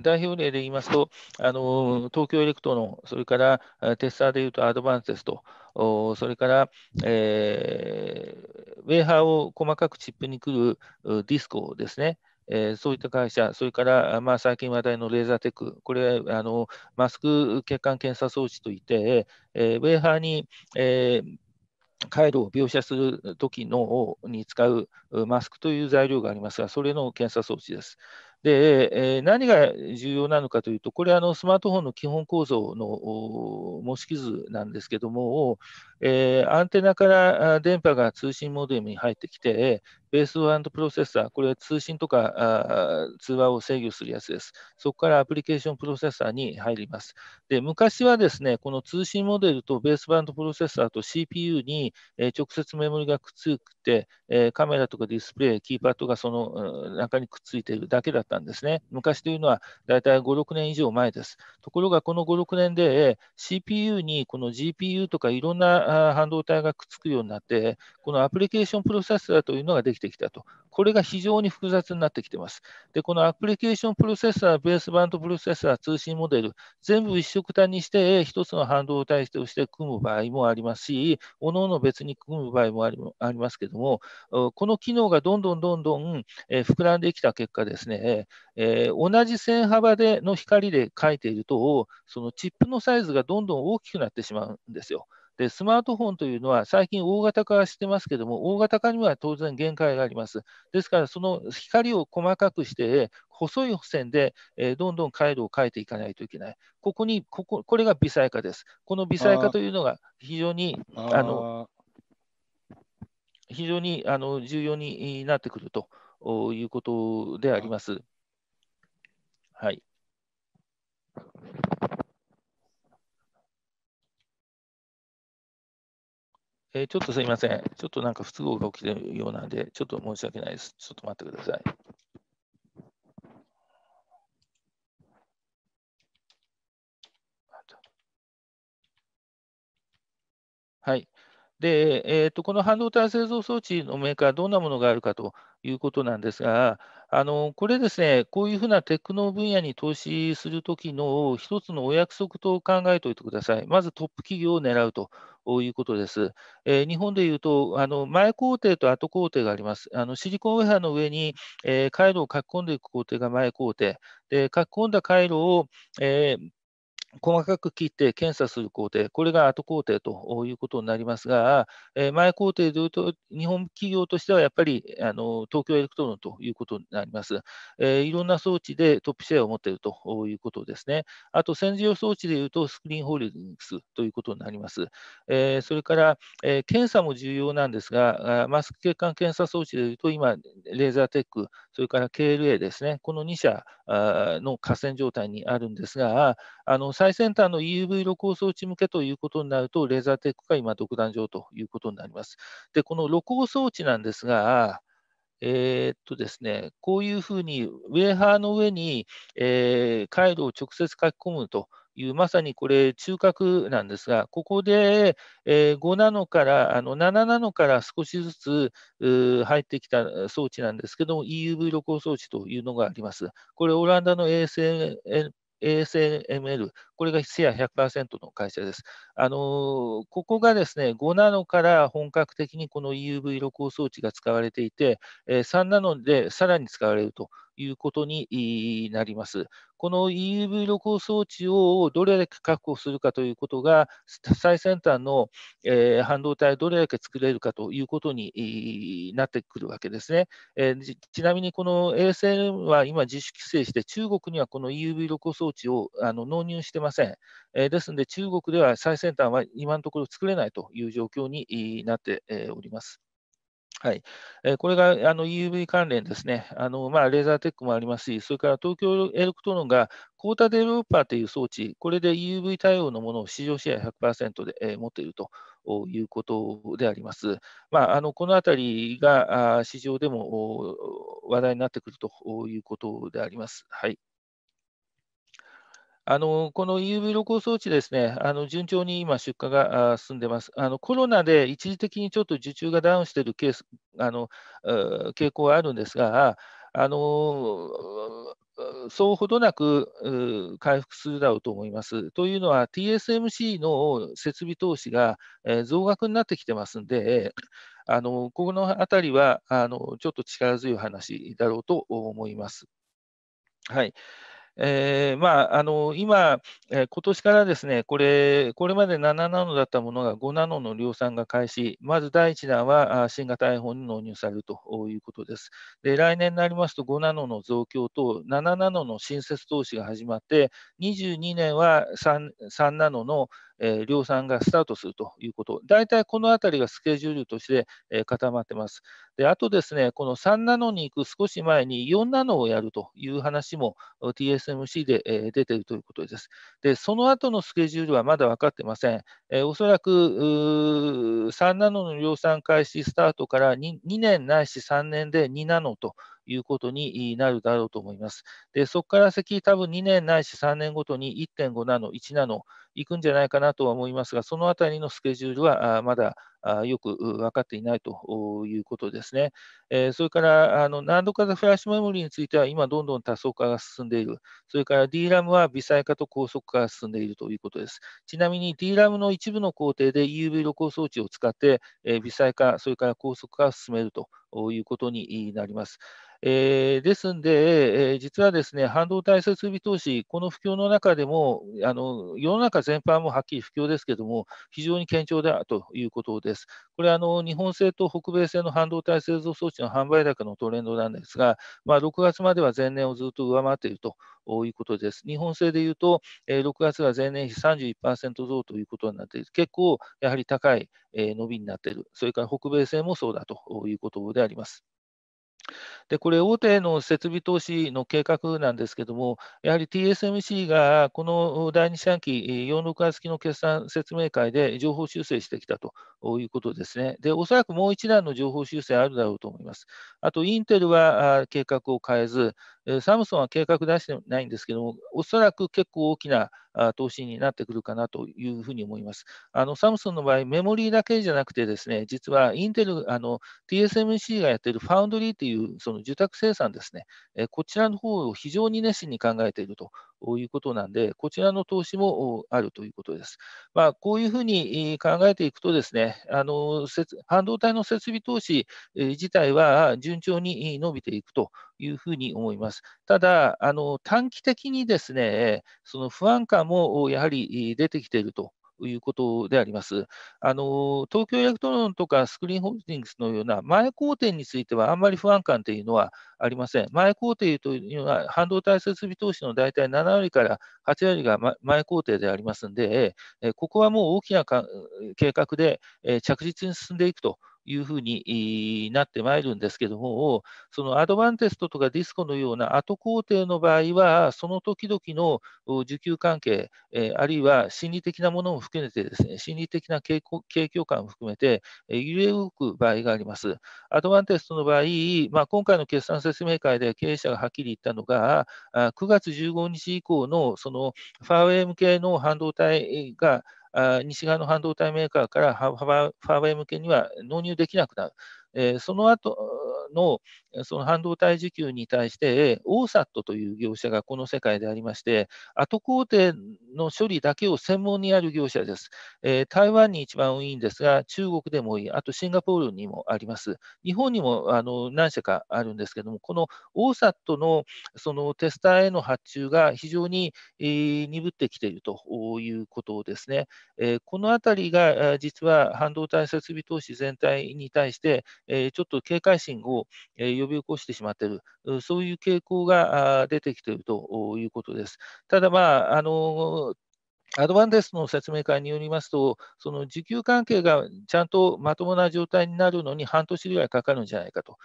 代表例で言いますと、あの東京エレクトロン、それからテスターでいうとアドバンテスト、それから、えー、ウェーハーを細かくチップにくるディスコですね。えー、そういった会社、それから、まあ、最近話題のレーザーテック、これあの、マスク血管検査装置といって、えー、ウェーハーに、えー回路を描写するときに使うマスクという材料がありますが、それの検査装置です。で、え何が重要なのかというと、これ、あのスマートフォンの基本構造の模式図なんですけども、えー、アンテナから電波が通信モデルに入ってきて、ベースワンドプロセッサー、これは通信とか通話を制御するやつです。そこからアプリケーションプロセッサーに入ります。で昔はですね、この通信モデルとベースワンドプロセッサーと CPU に、えー、直接メモリがくっついて、えー、カメラとかディスプレイ、キーパッドがその中にくっついているだけだったんですね。昔というのはだいたい5、6年以上前です。ところがこの5、6年で CPU にこの GPU とかいろんな半導体がくっつくようになって、このアプリケーションプロセッサーというのができてきたと。これが非常に複雑になってきてます。で、このアプリケーションプロセッサー、ベースバンドプロセッサー、通信モデル、全部一色単にして、一つの半導体として組む場合もありますし、おのおの別に組む場合もありありますけども、この機能がどんどんどんどん、え膨らんできた結果ですね、え同じ線幅での光で描いていると、そのチップのサイズがどんどん大きくなってしまうんですよ。で、スマートフォンというのは最近大型化してますけども、大型化には当然限界があります。ですから、その光を細かくして、細い線で、えどんどん回路を変えていかないといけない。ここに、こここれが微細化です。この微細化というのが非常に、あの非常にあの重要になってくるということであります。はい。えー、ちょっとすいません。ちょっとなんか不都合が起きてるようなんで、ちょっと申し訳ないです。ちょっと待ってください。はい。で、えーと、この半導体製造装置のメーカー、どんなものがあるかということなんですが、あのこれですね、こういうふうなテクノ分野に投資するときの一つのお約束と考えておいてください。まずトップ企業を狙うということです。え日本でいうと、あの前工程と後工程があります。あのシリコンウェアの上に、え回路を書き込んでいく工程が前工程、で書き込んだ回路を、えー細かく切って検査する工程、これが後工程ということになりますが、え前工程でいうと、日本企業としてはやっぱりあの東京エレクトロンということになります。えいろんな装置でトップシェアを持っているということですね。あと、戦時用装置でいうと、スクリーンホールディングスということになります。えそれから、え検査も重要なんですが、マスク血管検査装置でいうと、今、レーザーテック、それから KLA ですね、この2社の河川状態にあるんですが、あの最先端の EUV 露光装置向けということになると、レーザーテックが今、独壇場ということになります。で、この露光装置なんですが、えー、っとですね、こういうふうにウェーハーの上に、えー、回路を直接書き込むという、まさにこれ、中核なんですが、ここで、えー、5ナノからあの7ナノから少しずつ入ってきた装置なんですけども、EUV 露光装置というのがあります。これ、オランダの a s ASML、これがシェア100%の会社です。あのここがですね、5ナノから本格的にこの EUV 露光装置が使われていて、3ナノでさらに使われるということになります。この EUV 露光装置をどれだけ確保するかということが、最先端の、え半導体をどれだけ作れるかということになってくるわけですね。えちなみに、この ASM は今、自主規制して、中国にはこの EUV 露光装置をあの納入してません。えですので、中国では最先端は今のところ作れないという状況になっております。はい、えこれがあの EUV 関連ですね、あのまあ、レーザーテックもありますし、それから東京エレクトロンがコータデベロッパーという装置、これで EUV 対応のものを市場シェア100%で、え持っているということであります。まあ、あのこのあたりがあ市場でも話題になってくるということであります。はいあのこの EUV 露光装置ですね、あの順調に今、出荷が進んでます。あのコロナで一時的にちょっと受注がダウンしているケースあの傾向はあるんですが、あのそうほどなく回復するだろうと思います。というのは、TSMC の設備投資が増額になってきてますんで、あのここのあたりはあのちょっと力強い話だろうと思います。はい、えー、まあ、あの今、えー、今年からですねこれ、これまで7ナノだったものが5ナノの量産が開始、まず第1弾は新型 iPhone に納入されるということです。で来年になりますと、5ナノの増強と7ナノの新設投資が始まって、22年は 3, 3ナノのえー、量産がスタートするということ、大体このあたりがスケジュールとして、えー、固まってます。であとですね、この3ナノに行く少し前に4ナノをやるという話も TSMC で、え出ているということです。で、その後のスケジュールはまだ分かってません。えー、おそらく3ナノの量産開始スタートから 2, 2年ないし3年で2ナノということになるだろうと思います。でそこから先、多分2年ないし3年ごとに1.5ナノ、1ナノいくんじゃないかなとは思いますが、そのあたりのスケジュールはまだよく分かっていないということですね。えそれからあの、何度化フラッシュメモリについては、今、どんどん多層化が進んでいる。それから DRAM は微細化と高速化が進んでいるということです。ちなみに DRAM の一部の工程で EUV 露光装置を使って、え微細化、それから高速化を進めるということになります。えー、ですので、えー、実はですね半導体設備投資、この不況の中でもあの、世の中全般もはっきり不況ですけれども、非常に堅調だということです。これあの、日本製と北米製の半導体製造装置の販売高のトレンドなんですが、まあ、6月までは前年をずっと上回っているということです。日本製でいうと、え6月は前年比31%増ということになっている、結構やはり高い、え伸びになっている、それから北米製もそうだということであります。でこれ、大手の設備投資の計画なんですけども、やはり TSMC がこの第2四半期、46月期の決算説明会で情報修正してきたとということですね。で、おそらくもう一段の情報修正あるだろうと思います。あと、インテルは計画を変えず、サムソンは計画出してないんですけども、おそらく結構大きな投資になってくるかなというふうに思います。あのサムソンの場合、メモリーだけじゃなくてですね、実はインテル、あの TSMC がやっているファウンドリーというその受託生産ですね、こちらの方を非常に熱心に考えているとということなんで、こちらの投資もあるということです。まあ、こういうふうに考えていくとですね、あの半導体の設備投資自体は順調に伸びていくというふうに思います。ただ、あの短期的にですね、その不安感もやはり出てきているということであります。あの東京エレクトロンとかスクリーンホールディングスのような前工程についてはあんまり不安感というのはありません。前工程というのは半導体設備投資の大体7割から8割が前工程でありますので、ここはもう大きな計画で着実に進んでいくと。いうふうになってまいるんですけども、そのアドバンテストとかディスコのような後工程の場合は、その時々の受給関係、あるいは心理的なものも含めてですね、心理的な景況感も含めて、揺れ動く場合があります。アドバンテストの場合、まあ、今回の決算説明会で経営者がはっきり言ったのが、9月15日以降のそのファーウェイ向けの半導体が西側の半導体メーカーからファーウェイ向けには納入できなくなる。えー、その後のその半導体需給に対して、OSAT という業者がこの世界でありまして、後工程の処理だけを専門にやる業者です。えー、台湾に一番多いんですが、中国でもいい、あとシンガポールにもあります。日本にもあの何社かあるんですけども、この OSAT のそのテスターへの発注が非常に、えー、鈍ってきているということですね。えー、このあたりが実は半導体設備投資全体に対してえちょっと警戒心を、え呼び起こしてしまっている、そういう傾向が出てきているということです。ただ、まああのアドバンテスの説明会によりますと、その需給関係がちゃんとまともな状態になるのに半年ぐらいかかるんじゃないかと、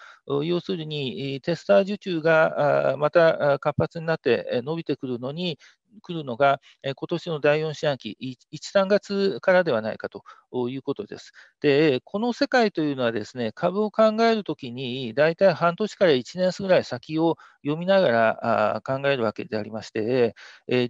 要するにテスター受注がまた活発になって伸びてくるのに、来るのが、今年の第4四半期、1、3月からではないかということです。で、この世界というのはですね、株を考えるときに、大体半年から1年ぐらい先を読みながら考えるわけでありまして、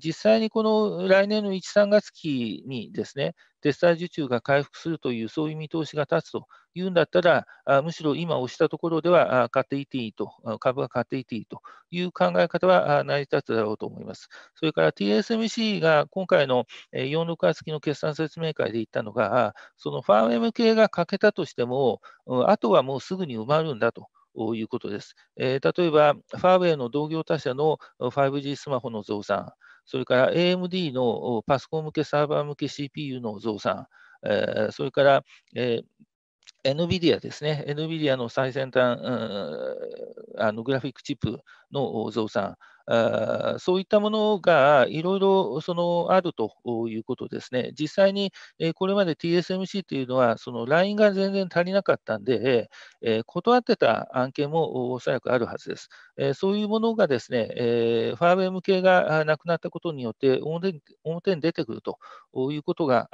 実際にこの来年の1、3月期にですね、決済受注が回復するという、そういう見通しが立つというんだったら、むしろ今押したところでは買っていていいと、株は買っていていいという考え方は成り立つだろうと思います。それから TSMC が今回の46月期の決算説明会で言ったのが、そのファーウェム系が欠けたとしても、あとはもうすぐに埋まるんだと。いうことです、え例えば、ファーウェイの同業他社の 5G スマホの増産、それから AMD のパソコン向け、サーバー向け CPU の増産、えそれから、え NVIDIA ですね、NVIDIA の最先端、うん、あのグラフィックチップの増産、あそういったものがいろいろそのあるということですね。実際に、えこれまで TSMC というのは、その LINE が全然足りなかったんで、え断ってた案件もおそらくあるはずです。えそういうものがですね、えファーウェイ向けがなくなったことによって表に出てくるということが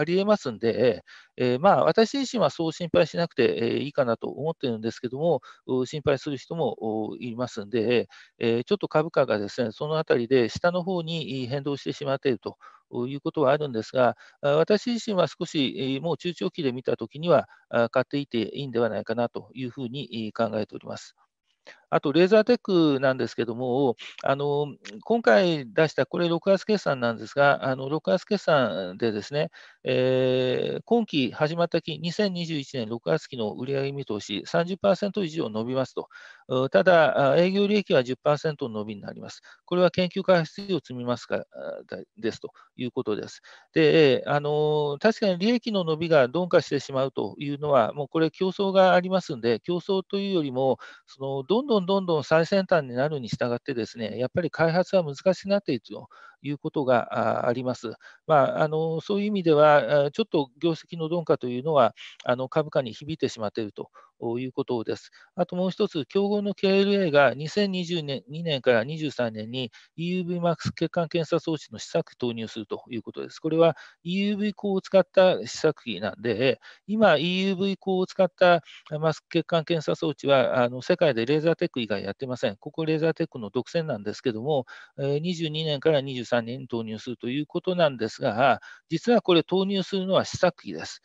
ありえますんで、えー、まあ、私自身はそう心配しなくて、えー、いいかなと思ってるんですけども、心配する人もいますんで、えー、ちょっと株価がですね、そのあたりで下の方に変動してしまっていると。いうことはあるんですが、私自身は少しもう中長期で見たときには、買っていていいんではないかなというふうに考えております。あと、レーザーテックなんですけども、あの今回出した、これ、6月決算なんですが、あの6月決算でですね、えー、今期始まった期、2021年6月期の売上見通し30%以上伸びますと、ただ、営業利益は10%の伸びになります。これは研究開発費を積みますかですということです。であの、確かに利益の伸びが鈍化してしまうというのは、もうこれ、競争がありますんで、競争というよりも、そのどんどんどんどん最先端になるに従ってですね、やっぱり開発は難しくなっていくということがあります。まあ、あのそういう意味では、ちょっと業績の鈍化というのは、あの株価に響いてしまっているということです。あともう一つ、競合の KLA が2022年年から23年に EUV マックス血管検査装置の試作投入するということです。これは EUV 鋼を使った試作機なんで、今 EUV 鋼を使ったマスク血管検査装置はあの世界でレーザーテック以外やってません。ここレーザーテックの独占なんですけども、22年から2 3人投入するということなんですが、実はこれ、投入するのは試作機です。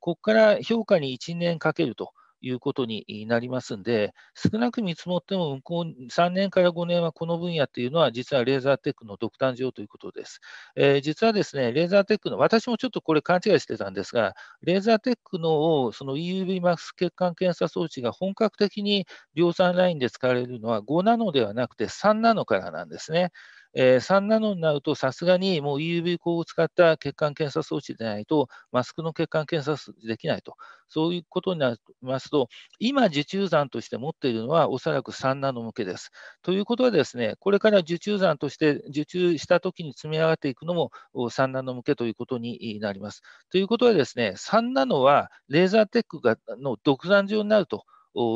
ここから評価に1年かけると。いうことになりますんで、少なく見積もっても向こう3年から5年はこの分野っていうのは、実はレーザーテックの独壇場ということです。えー、実はですね、レーザーテックの、私もちょっとこれ勘違いしてたんですが、レーザーテックのその EUV マックス血管検査装置が本格的に量産ラインで使われるのは5ナノではなくて3ナノからなんですね。えー、3ナノになると、さすがにもう EUV 光を使った血管検査装置でないと、マスクの血管検査できないと、そういうことになりますと、今、受注山として持っているのは、おそらく3ナノ向けです。ということはですね、これから受注山として受注したときに積み上がっていくのも3ナノ向けということになります。ということはですね、3ナノはレーザーテックがの独断上になると。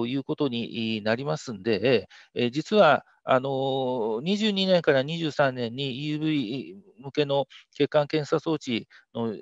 いうことになりますんで、え実はあの22年から23年に EUV 向けの血管検査装置の、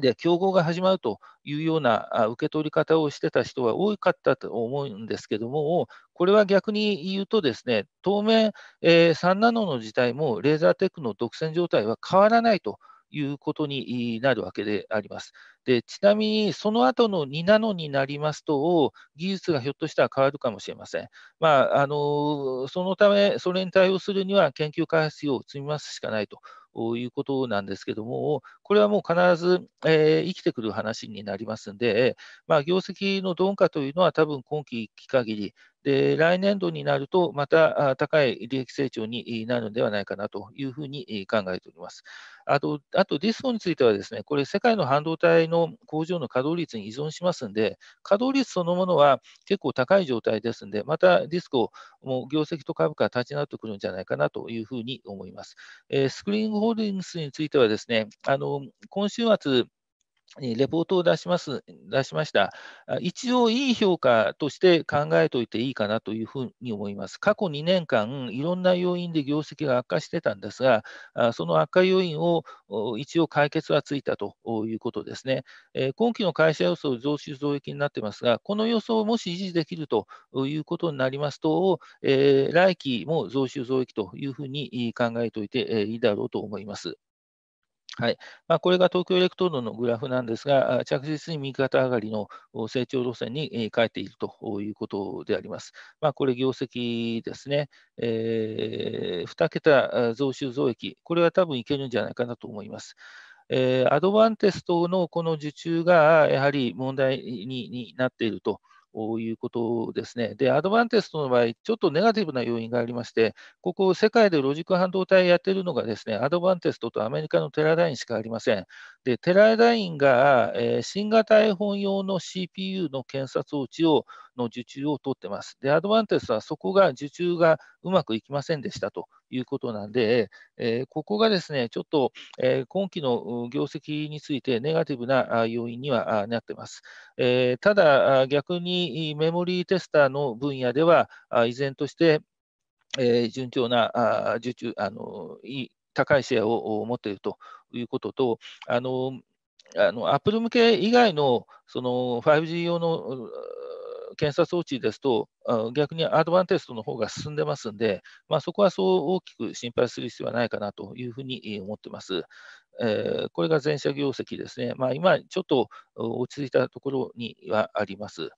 で競合が始まるというような受け取り方をしてた人は多かったと思うんですけども、これは逆に言うと、ですね当面、え3ナノの時代もレーザーテックの独占状態は変わらないと。いうことになるわけであります。でちなみに、その後の2ナノになりますと、技術がひょっとしたら変わるかもしれません。まあ、あのそのため、それに対応するには研究開発費を積みますしかないということなんですけども、これはもう必ず、えー、生きてくる話になりますんで、まあ、業績の鈍化というのは多分今期限り、で来年度になると、また高い利益成長になるのではないかなというふうに考えております。あと、あとディスコについては、ですねこれ、世界の半導体の工場の稼働率に依存しますので、稼働率そのものは結構高い状態ですので、またディスコも業績と株価立ち直ってくるんじゃないかなというふうに思います。えー、スクリーンホールディングスについては、ですねあの今週末、レポートを出します出しました。一応、いい評価として考えておいていいかなというふうに思います。過去2年間、いろんな要因で業績が悪化してたんですが、その悪化要因を一応解決はついたということですね。今期の会社予想増収増益になってますが、この予想をもし維持できるということになりますと、来期も増収増益というふうに考えておいていいだろうと思います。はいまあ、これが東京エレクトロンのグラフなんですが、着実に右肩上がりの成長路線に変えているということであります。まあ、これ、業績ですね、えー、2桁増収増益、これは多分いけるんじゃないかなと思います。えー、アドバンテストのこの受注がやはり問題になっていると。ういうことですね。で、アドバンテストの場合、ちょっとネガティブな要因がありまして、ここ、世界でロジック半導体やってるのがですね、アドバンテストとアメリカのテラダインしかありません。で、テラダインが、えー、新型 iPhone 用の CPU の検査装置をの受注を取ってます。で、アドバンテスはそこが受注がうまくいきませんでしたということなんで、えー、ここがですね、ちょっと、えー、今期の業績についてネガティブな要因にはなってます。えー、ただ、逆にメモリーテスターの分野では、依然として、えー、順調な受注あの高いシェアを持っているということと、あのあのアップル向け以外のその 5G 用の検査装置ですと、逆にアドバンテストの方が進んでますんで、まあ、そこはそう大きく心配する必要はないかなというふうに思ってます。えー、これが全社業績ですね。まあ、今、ちょっと落ち着いたところにはあります。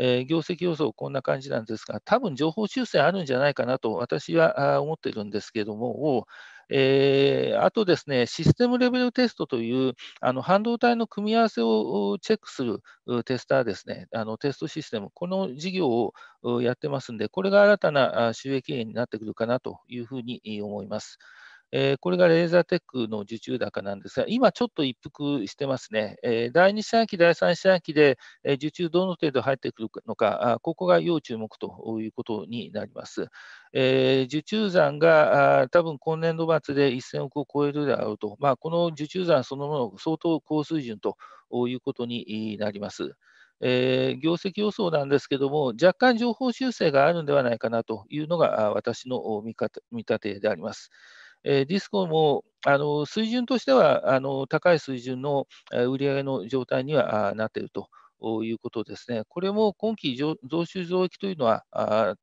えー、業績予想、こんな感じなんですが、多分情報修正あるんじゃないかなと私は思ってるんですけども、えー、あとですね、システムレベルテストというあの半導体の組み合わせをチェックするテスターですね、あのテストシステム、この事業をやってますんで、これが新たな収益源になってくるかなというふうに思います。えー、これがレーザーテックの受注高なんですが、今ちょっと一服してますね。えー、第2四半期、第3四半期で、え受注どの程度入ってくるのか、あここが要注目ということになります。え受注残があ多分今年度末で1000億を超えるであろうと、まあ、この受注残そのもの、相当高水準ということになります。えー、業績予想なんですけども、若干情報修正があるんではないかなというのが私の見立てであります。えディスコもあの水準としてはあの高い水準の売上の状態にはなっていると。いうことですねこれも今期増収増益というのはあ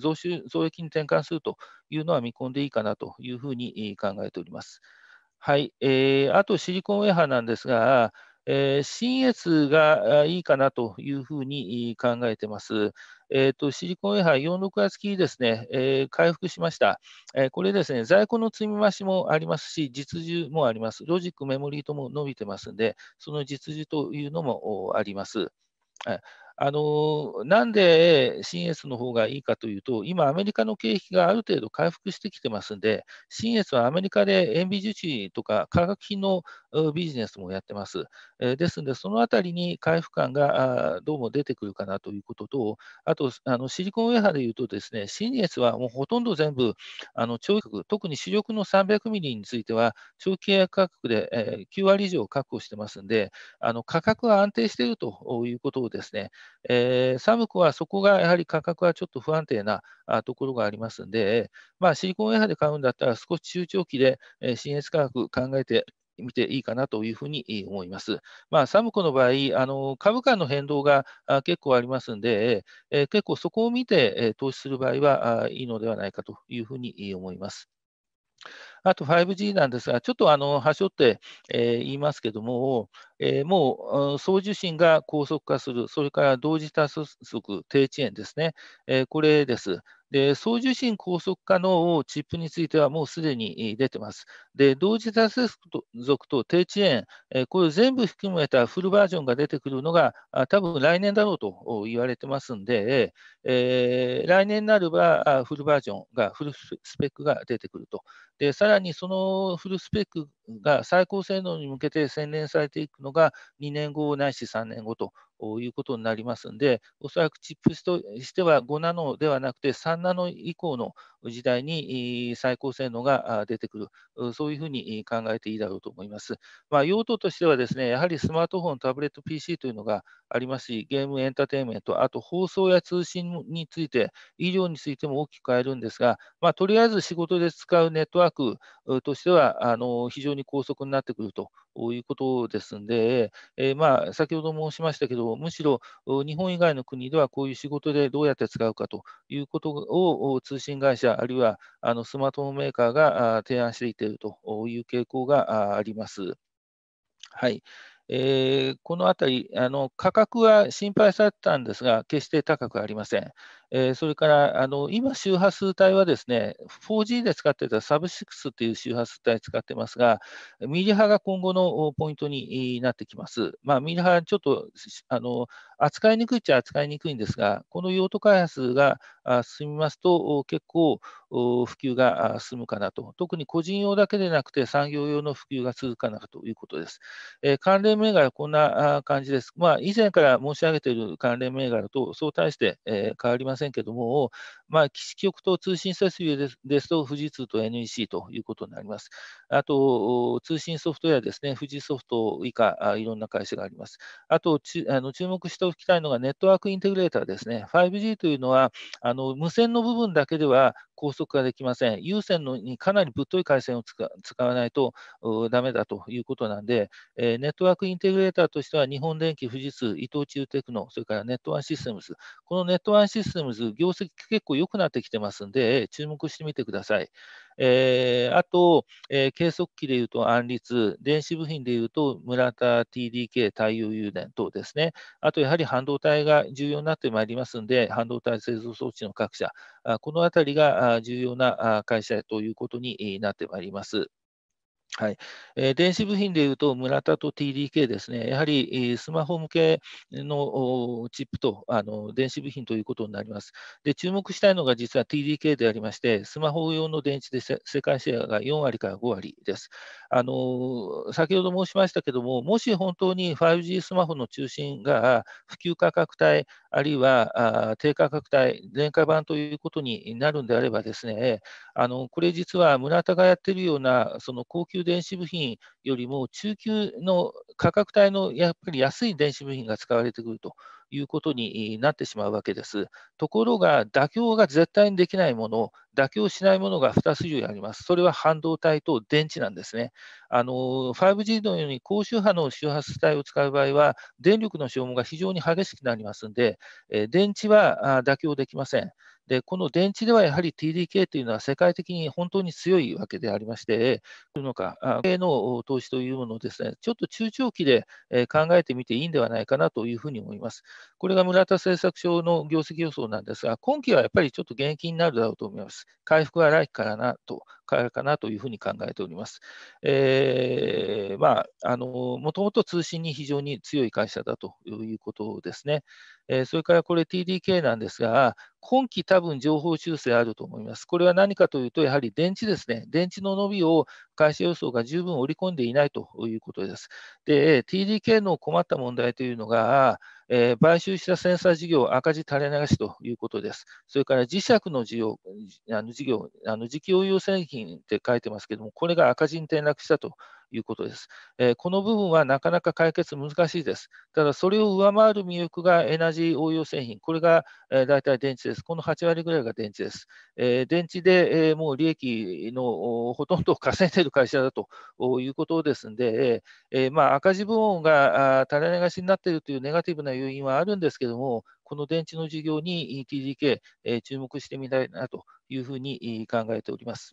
増収増益に転換するというのは見込んでいいかなというふうに考えております。はい、えー、あとシリコンウェハーなんですが、えー、越がいいかなというふうに考えてます。えーと、シリコンウェハ4、6月期ですね、えー、回復しました。えー、これですね、在庫の積み増しもありますし、実需もあります。ロジック、メモリーとも伸びてますんで、その実需というのもあります。あのなんで新越の方がいいかというと、今、アメリカの景気がある程度回復してきてますんで、新越はアメリカで塩ビ樹脂とか化学品のビジネスもやってます。えですので、そのあたりに回復感がどうも出てくるかなということと、あとあのシリコンウェアでいうと、ですね新越はもうほとんど全部、あの長期特に主力の300ミリについては、長期契約価格で、え9割以上確保してますんで、あの価格は安定しているということをですね、えー、サムコはそこがやはり価格はちょっと不安定なところがありますので、まあ、シリコンエアで買うんだったら、少し中長期で、えー、越価格考えて見ていいかなというふうに思います。まあ、サムコの場合、あの株価の変動が結構ありますので、えー、結構そこを見て、えー、投資する場合はいいのではないかというふうに思います。あと 5G なんですが、ちょっとあの端折って、えー、言いますけども、えもう送受信が高速化する、それから同時多速低遅延ですね、えこれです。で、送受信高速化のチップについてはもうすでに出てます。で、同時多接続と低遅延、これを全部含めたフルバージョンが出てくるのが、多分来年だろうと言われてますんで、えー、来年になればフルバージョンが、フルスペックが出てくると。で、さらにそのフルスペックが最高性能に向けて洗練されていくのが2年後ないし3年後ということになりますので、おそらくチップとしては5ナノではなくて3ナノ以降の時代に最高性能が出てくる、そういうふうに考えていいだろうと思います。まあ、用途としてはですね、やはりスマートフォン、タブレット PC というのがありますし、ゲーム、エンターテインメント、あと放送や通信について、医療についても大きく変えるんですが、まあ、とりあえず仕事で使うネットワークとしては、あの非常に高速になってくるということですので、えー、まあ、先ほど申しましたけど、むしろ日本以外の国ではこういう仕事でどうやって使うかということを通信会社、あるいはあのスマートフォンメーカーが提案していっているという傾向があります。はいえー、このあたりあの、価格は心配されてたんですが、決して高くありません。えそれからあの今、周波数帯はですね 4G で使ってたサブシック6という周波数帯使ってますが、ミリ波が今後のポイントになってきます。まあ、ミリ波、ちょっとあの扱いにくいっちゃ扱いにくいんですが、この用途開発が進みますと、結構普及が進むかなと、特に個人用だけでなくて産業用の普及が続くかなということです。え関連銘柄、こんな感じです。まあ、以前から申し上げている関連銘柄と、そう対して、え変わります。せんけども、まあ、基地局と通信設備ですと、富士通と NEC ということになります。あと、通信ソフトウェアですね、富士ソフト以下、いろんな会社があります。あと、あの注目しておきたいのが、ネットワークインテグレーターですね。5G というのは、あの無線の部分だけでは高速化できません。有線のにかなりぶっとい回線を使わないとだめだということなんで、えー、ネットワークインテグレーターとしては、日本電機、富士通、伊藤忠テクノ、それからネットワンシステムズ、このネットワンシステムズ、業績結構良くなってきてますんで、注目してみてください。えー、あと、えー、計測器でいうと安立、電子部品でいうと村田 TDK 太陽油田等ですね、あとやはり半導体が重要になってまいりますので、半導体製造装置の各社、このあたりが重要な会社ということになってまいります。はい、え電子部品でいうと、村田と TDK ですね、やはりスマホ向けのチップとあの電子部品ということになります。で注目したいのが実は TDK でありまして、スマホ用の電池で世界シェアが4割から5割です。あの先ほど申しましたけども、もし本当に 5G スマホの中心が普及価格帯、あるいは低価格帯、廉価版ということになるんであればですね、あのこれ実は村田がやっているようなその高級級電子部品よりも中級の価格帯のやっぱり安い電子部品が使われてくるということになってしまうわけです。ところが、妥協が絶対にできないもの、妥協しないものが2つ以上あります。それは半導体と電池なんですね。あの 5G のように高周波の周波数帯を使う場合は、電力の消耗が非常に激しくなりますので、え電池は妥協できません。でこの電池ではやはり TDK というのは世界的に本当に強いわけでありまして、こいのか、経の投資というものをです、ね、ちょっと中長期で考えてみていいんではないかなというふうに思います。これが村田製作所の業績予想なんですが、今期はやっぱりちょっと減益になるだろうと思います。回復は来期からなとからかなというふうに考えております。えー、まあ、あの、もともと通信に非常に強い会社だということですね。えー、それからこれ TDK なんですが、今期多分情報修正あると思います。これは何かというと、やはり電池ですね。電池の伸びを会社予想が十分織り込んでいないということです。で、TDK の困った問題というのが、えー、買収したセンサー事業赤字垂れ流しということです。それから磁石の事業、あの事業、あの磁気応用製品金って書いてますけども、これが赤字に転落したということです。えこの部分はなかなか解決難しいです。ただ、それを上回る魅力がエナジー応用製品、これが、え大体電池です。この8割ぐらいが電池です。え電池で、えもう利益のほとんどを稼いでいる会社だということですので、えまあ、赤字部門が垂れ流しになっているというネガティブな要因はあるんですけども、この電池の事業に TDK、え注目してみたいなというふうに考えております。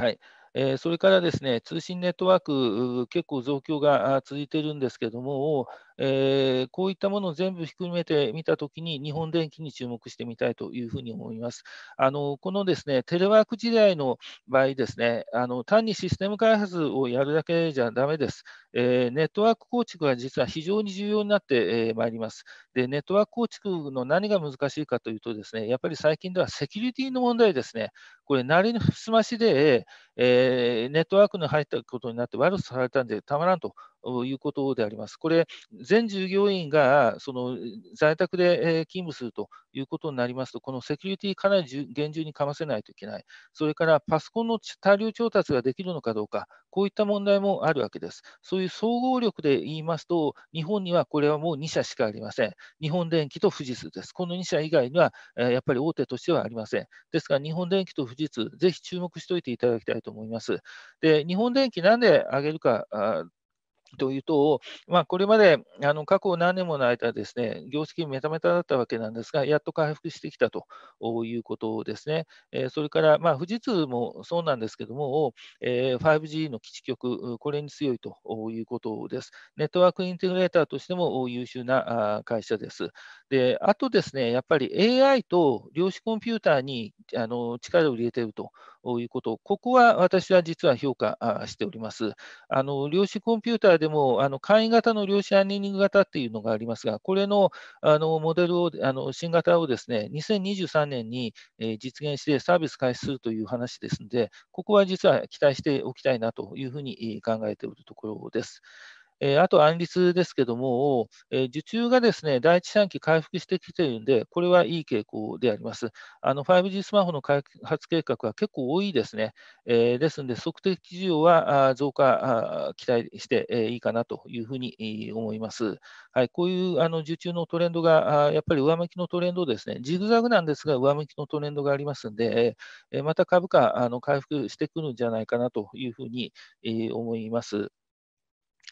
はいえー、それからですね通信ネットワーク、結構増強が続いているんですけれども、えー、こういったものを全部ひっくるめて見たときに、日本電機に注目してみたいというふうに思います。あのこのですねテレワーク時代の場合ですね、あの単にシステム開発をやるだけじゃだめです、えー、ネットワーク構築は実は非常に重要になってまいります。で、ネットワーク構築の何が難しいかというとですね、やっぱり最近ではセキュリティの問題ですね、これ、なりのすましで、えー、ネットワークに入ったことになって悪さされたんでたまらんということであります。これ、全従業員がその在宅で勤務するということになりますと、このセキュリティかなり厳重にかませないといけない、それからパソコンの大量調達ができるのかどうか、こういった問題もあるわけです。そういう総合力で言いますと、日本にはこれはもう2社しかありません。日本電機と富士通です。この2社以外には、やっぱり大手としてはありません。ですから、日本電機と富士通、ぜひ注目しておいていただきたいと思います。で日本電機、なんで上げるかというと、まあ、これまであの過去何年もの間ですね、業績メタメタだったわけなんですが、やっと回復してきたということですね。えそれから、まあ、富士通もそうなんですけども、え 5G の基地局、これに強いということです。ネットワークインテグレーターとしても優秀な会社です。で、あとですね、やっぱり AI と量子コンピューターにあの力を入れているということ、ここは私は実は評価しております。あの量子コンピューターでもあの簡易型の量子アンニング型っていうのがありますが、これのあのモデルを、あの新型をですね2023年に、え実現してサービス開始するという話ですので、ここは実は期待しておきたいなというふうに考えておるところです。えー、あと、案立ですけども、えー、受注がですね、第一三期回復してきているんで、これはいい傾向であります。あの 5G スマホの開発計画は結構多いですね。えー、ですので、測定需要は増加期待していいかなというふうに思います。はい、こういうあの受注のトレンドが、やっぱり上向きのトレンドですね、ジグザグなんですが、上向きのトレンドがありますんで、また株価あの回復してくるんじゃないかなというふうに思います。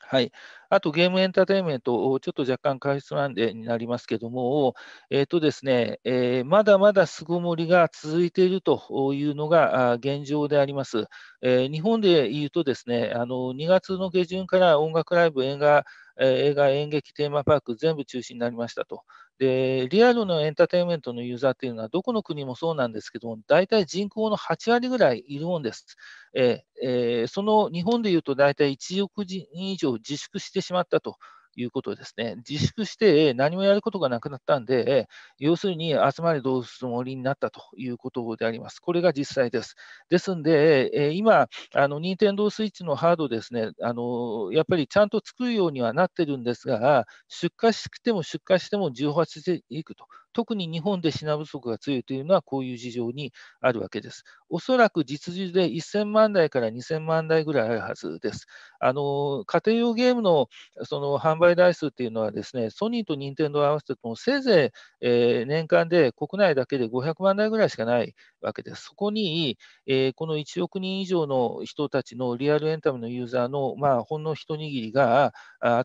はい、あとゲームエンターテインメント、ちょっと若干過失なんでになりますけども、えーとですねえー、まだまだ巣ごもりが続いているというのが現状であります。えー、日本でいうとですねあの、2月の下旬から音楽ライブ、映画、映画、演劇、テーマパーク、全部中止になりましたと。で、リアルのエンターテインメントのユーザーっていうのは、どこの国もそうなんですけども、大体人口の8割ぐらいいるもんです。えー、えー、その日本でいうと、大体1億人以上自粛してしまったということですね。自粛して何もやることがなくなったんで、要するに集まりすつもりになったということであります。これが実際です。ですんで、今、あの、任天堂スイッチのハードですね、あの、やっぱりちゃんと作るようにはなってるんですが、出荷しても出荷しても18していくと。特に日本で品不足が強いというのは、こういう事情にあるわけです。おそらく実需で1000万台から2000万台ぐらいあるはずです。あの家庭用ゲームのその販売台数というのはですね、ソニーと任天堂を合わせてもせいぜい、えー、年間で国内だけで500万台ぐらいしかないわけです。そこに、えー、この1億人以上の人たちのリアルエンタメのユーザーの、まあ、ほんの一握りが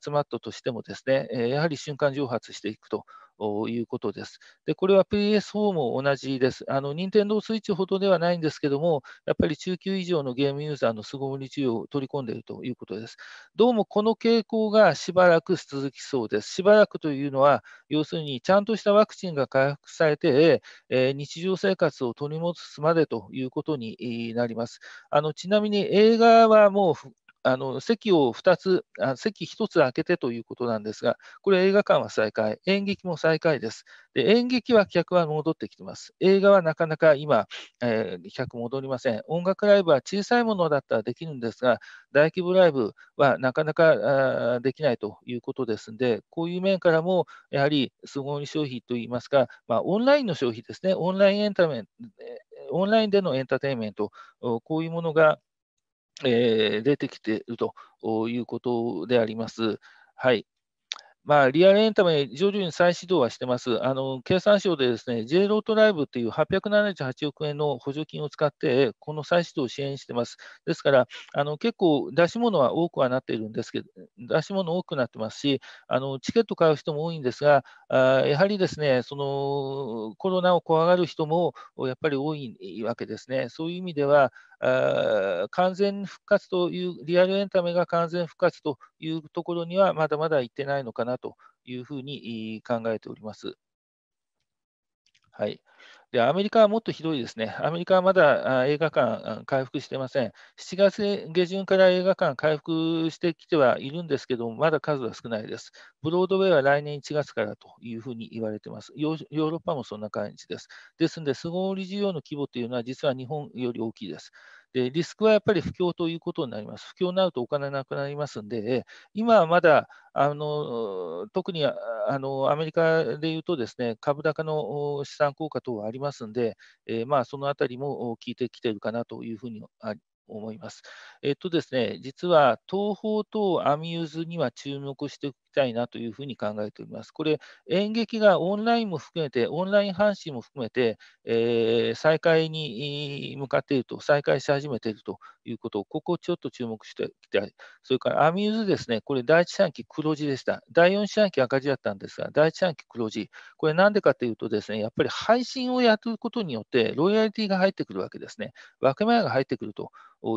集まったとしてもですね、やはり瞬間蒸発していくと。いうことです。で、これは PS4 も同じです。あの、任天堂 switch ほどではないんですけども、やっぱり中級以上のゲームユーザーの凄盛需要を取り込んでいるということです。どうもこの傾向がしばらく続きそうです。しばらくというのは、要するにちゃんとしたワクチンが回復されて、えー、日常生活を取り戻すまでということになります。あの、ちなみに映画はもうあの席を2つ、あ席1つ空けてということなんですが、これ映画館は再開、演劇も再開です。で演劇は客は戻ってきてます。映画はなかなか今、えー、客戻りません。音楽ライブは小さいものだったらできるんですが、大規模ライブはなかなかできないということですので、こういう面からも、やはり巣ごもり消費といいますか、まあ、オンラインの消費ですね、オンラインエンタメ、オンラインでのエンターテインメント、こういうものがえー、出てきているということであります。はいまあ、リアルエンタメ、徐々に再始動はしてます。あの経産省でですね、J ロートライブという878億円の補助金を使って、この再始動を支援してます。ですから、あの結構出し物は多くはなっているんですけど、出し物多くなってますし、あのチケット買う人も多いんですが、あやはりですねそのコロナを怖がる人もやっぱり多いわけですね。そういう意味では完全復活というリアルエンタメが完全復活というところにはまだまだ行ってないのかなというふうに考えております。はいで、アメリカはもっとひどいですね。アメリカはまだ映画館回復してません。7月下旬から映画館回復してきてはいるんですけども、まだ数は少ないです。ブロードウェイは来年1月からというふうに言われています。ヨーロッパもそんな感じです。ですので、巣ごもり需要の規模というのは実は日本より大きいです。で、リスクはやっぱり不況ということになります。不況になるとお金なくなりますんで、今はまだ、あの特にあのアメリカでいうとです、ね、株高の資産効果等はありますんで、えー、まあ、そのあたりも効いてきてるかなというふうに思います。えっとですね、実は東方とアミューズには注目してたいなというふうに考えております。これ、演劇がオンラインも含めて、オンライン配信も含めて、えー、再開に向かっていると、再開し始めているということを、ここをちょっと注目してきたい。それからアミューズですね、これ、第1四半期黒字でした。第4四半期赤字だったんですが、第1四半期黒字。これ、なんでかというとですね、やっぱり配信をやることによって、ロイヤリティが入ってくるわけですね。分け前が入ってくると。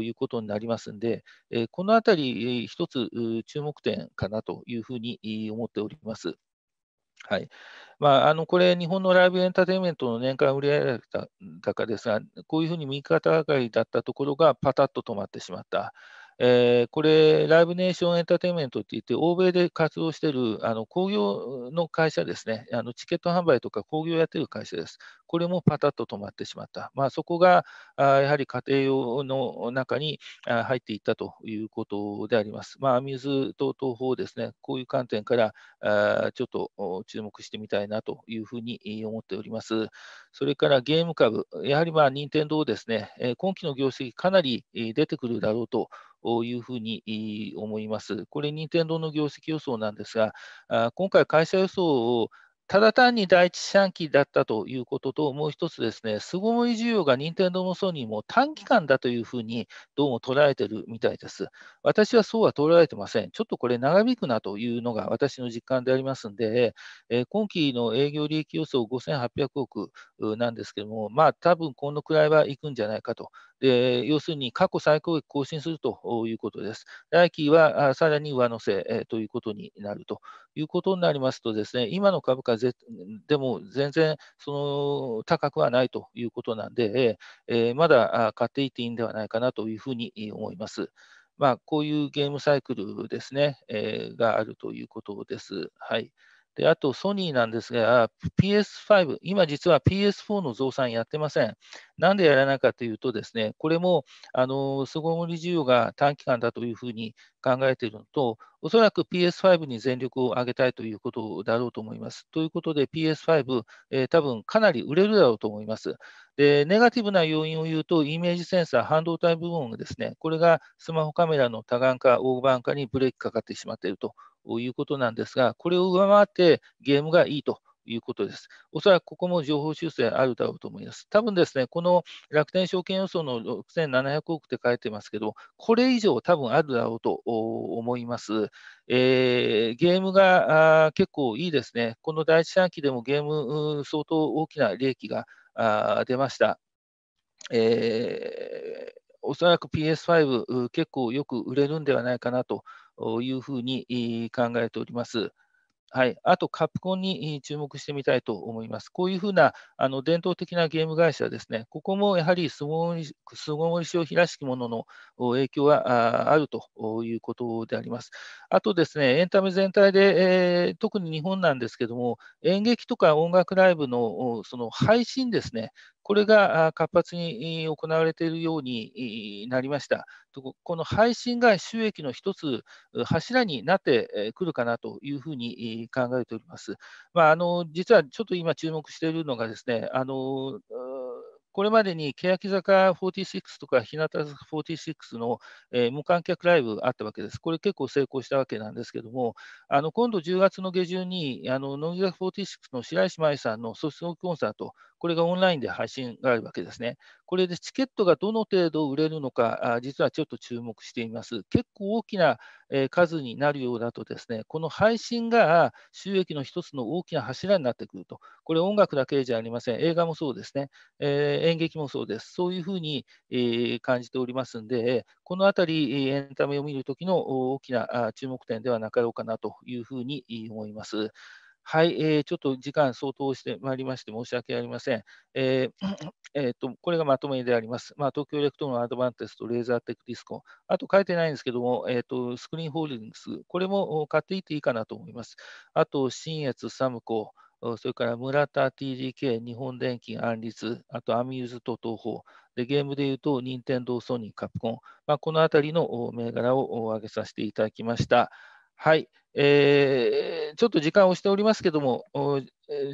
いうことになりますんで、このあたり、一つ注目点かなというふうにに思っております。はいまあ、あのこれ、日本のライブエンターテインメントの年間売上高ですが、こういうふうに右肩上がりだったところがパタッと止まってしまった。えー、これ、ライブネーションエンターテインメントって言って、欧米で活動しているあの工業の会社ですね、あのチケット販売とか工業やってる会社です。これもパタッと止まってしまった。まあ、そこがあやはり家庭用の中に入っていったということであります。まあ、アミューズと東宝ですね、こういう観点からあちょっと注目してみたいなというふうに思っております。それからゲーム株、やはりまあ任天堂ですね、今期の業績かなり出てくるだろうと。というふうに思います。これ、任天堂の業績予想なんですが、今回、会社予想をただ単に第一四半期だったということと、もう一つですね、巣ごもり需要が任天堂もソニーも短期間だというふうにどうも捉えてるみたいです。私はそうは捉えてません。ちょっとこれ長引くなというのが私の実感でありますんで、え今期の営業利益予想5800億なんですけども、まあ多分このくらいはいくんじゃないかとで要するに過去最高益更新するということです。来期はさらに上乗せということになるということになりますとですね、今の株価ぜでも全然その高くはないということなんで、えー、まだ買っていっていいんではないかなというふうに思います。まあ、こういうゲームサイクルですね、えー、があるということです。はい。で、あとソニーなんですが、PS5、今実は PS4 の増産やってません。なんでやらないかというとですね、これも、あの、巣ごもり需要が短期間だというふうに考えているのと、おそらく PS5 に全力を挙げたいということだろうと思います。ということで PS5、えー、多分かなり売れるだろうと思います。で、ネガティブな要因を言うと、イメージセンサー、半導体部門ですね、これがスマホカメラの多眼化、オーバー化にブレーキかかってしまっているとということなんですが、これを上回ってゲームがいいということです。おそらくここも情報修正あるだろうと思います。多分ですね、この楽天証券予想の6700億って書いてますけど、これ以上多分あるだろうと思います。えー、ゲームが結構いいですね。この第一四半期でもゲーム相当大きな利益が出ました。えーおそらく PS5、結構よく売れるんではないかなというふうに考えております。はい、あとカプコンに注目してみたいと思います。こういうふうなあの伝統的なゲーム会社ですね、ここもやはり巣ごもり消費らしきものの影響はあるということであります。あとですね、エンタメ全体で、えー、特に日本なんですけども、演劇とか音楽ライブのその配信ですね、これが活発に行われているようになりました。この配信が収益の一つ柱になってくるかなというふうに考えております。まあ、あの実はちょっと今注目しているのがですね、あのこれまでに欅坂46とか日向坂46の、え無観客ライブあったわけです。これ結構成功したわけなんですけども、あの今度10月の下旬にあの乃木坂46の白石麻衣さんの卒業コンサート、これがオンラインで配信があるわけですね。これでチケットがどの程度売れるのか、実はちょっと注目しています。結構大きな数になるようだとですね、この配信が収益の一つの大きな柱になってくると。これ音楽だけじゃありません。映画もそうですね。えー、演劇もそうです。そういうふうに、え感じておりますんで、このあたりエンタメを見るときの大きな注目点ではなかろうかなというふうに思います。はい、えー、ちょっと時間相当してまいりまして申し訳ありません。えーえーと、とこれがまとめであります。まあ、東京エレクトロンアドバンテスト、レーザーテックディスコあと書いてないんですけども、えーと、とスクリーンホールディングス、これも買っていっていいかなと思います。あと、新越サムコ、それから村田 TDK、日本電機、アンリツ、あとアミューズと東宝。で、ゲームでいうと、任天堂、ソニー、カプコン。まあ、このあたりの銘柄を挙げさせていただきました。はい、えー、ちょっと時間をしておりますけども、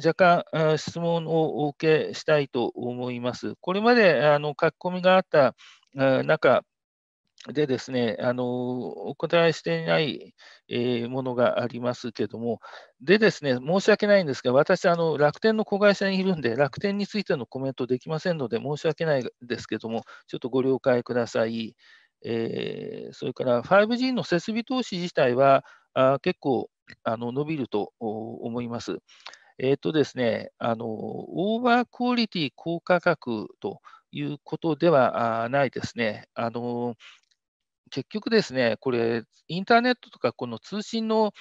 若干質問をお受けしたいと思います。これまであの書き込みがあった中でですね、あのお答えしていない、えものがありますけども、でですね、申し訳ないんですが、私、あの楽天の子会社にいるんで、楽天についてのコメントできませんので、申し訳ないですけども、ちょっとご了解ください。えー、それから 5G の設備投資自体はあ結構あの伸びると思います。えっ、ー、とですね、あのオーバークオリティ高価格ということではないですね。あの結局ですね、これ、インターネットとかこの通信の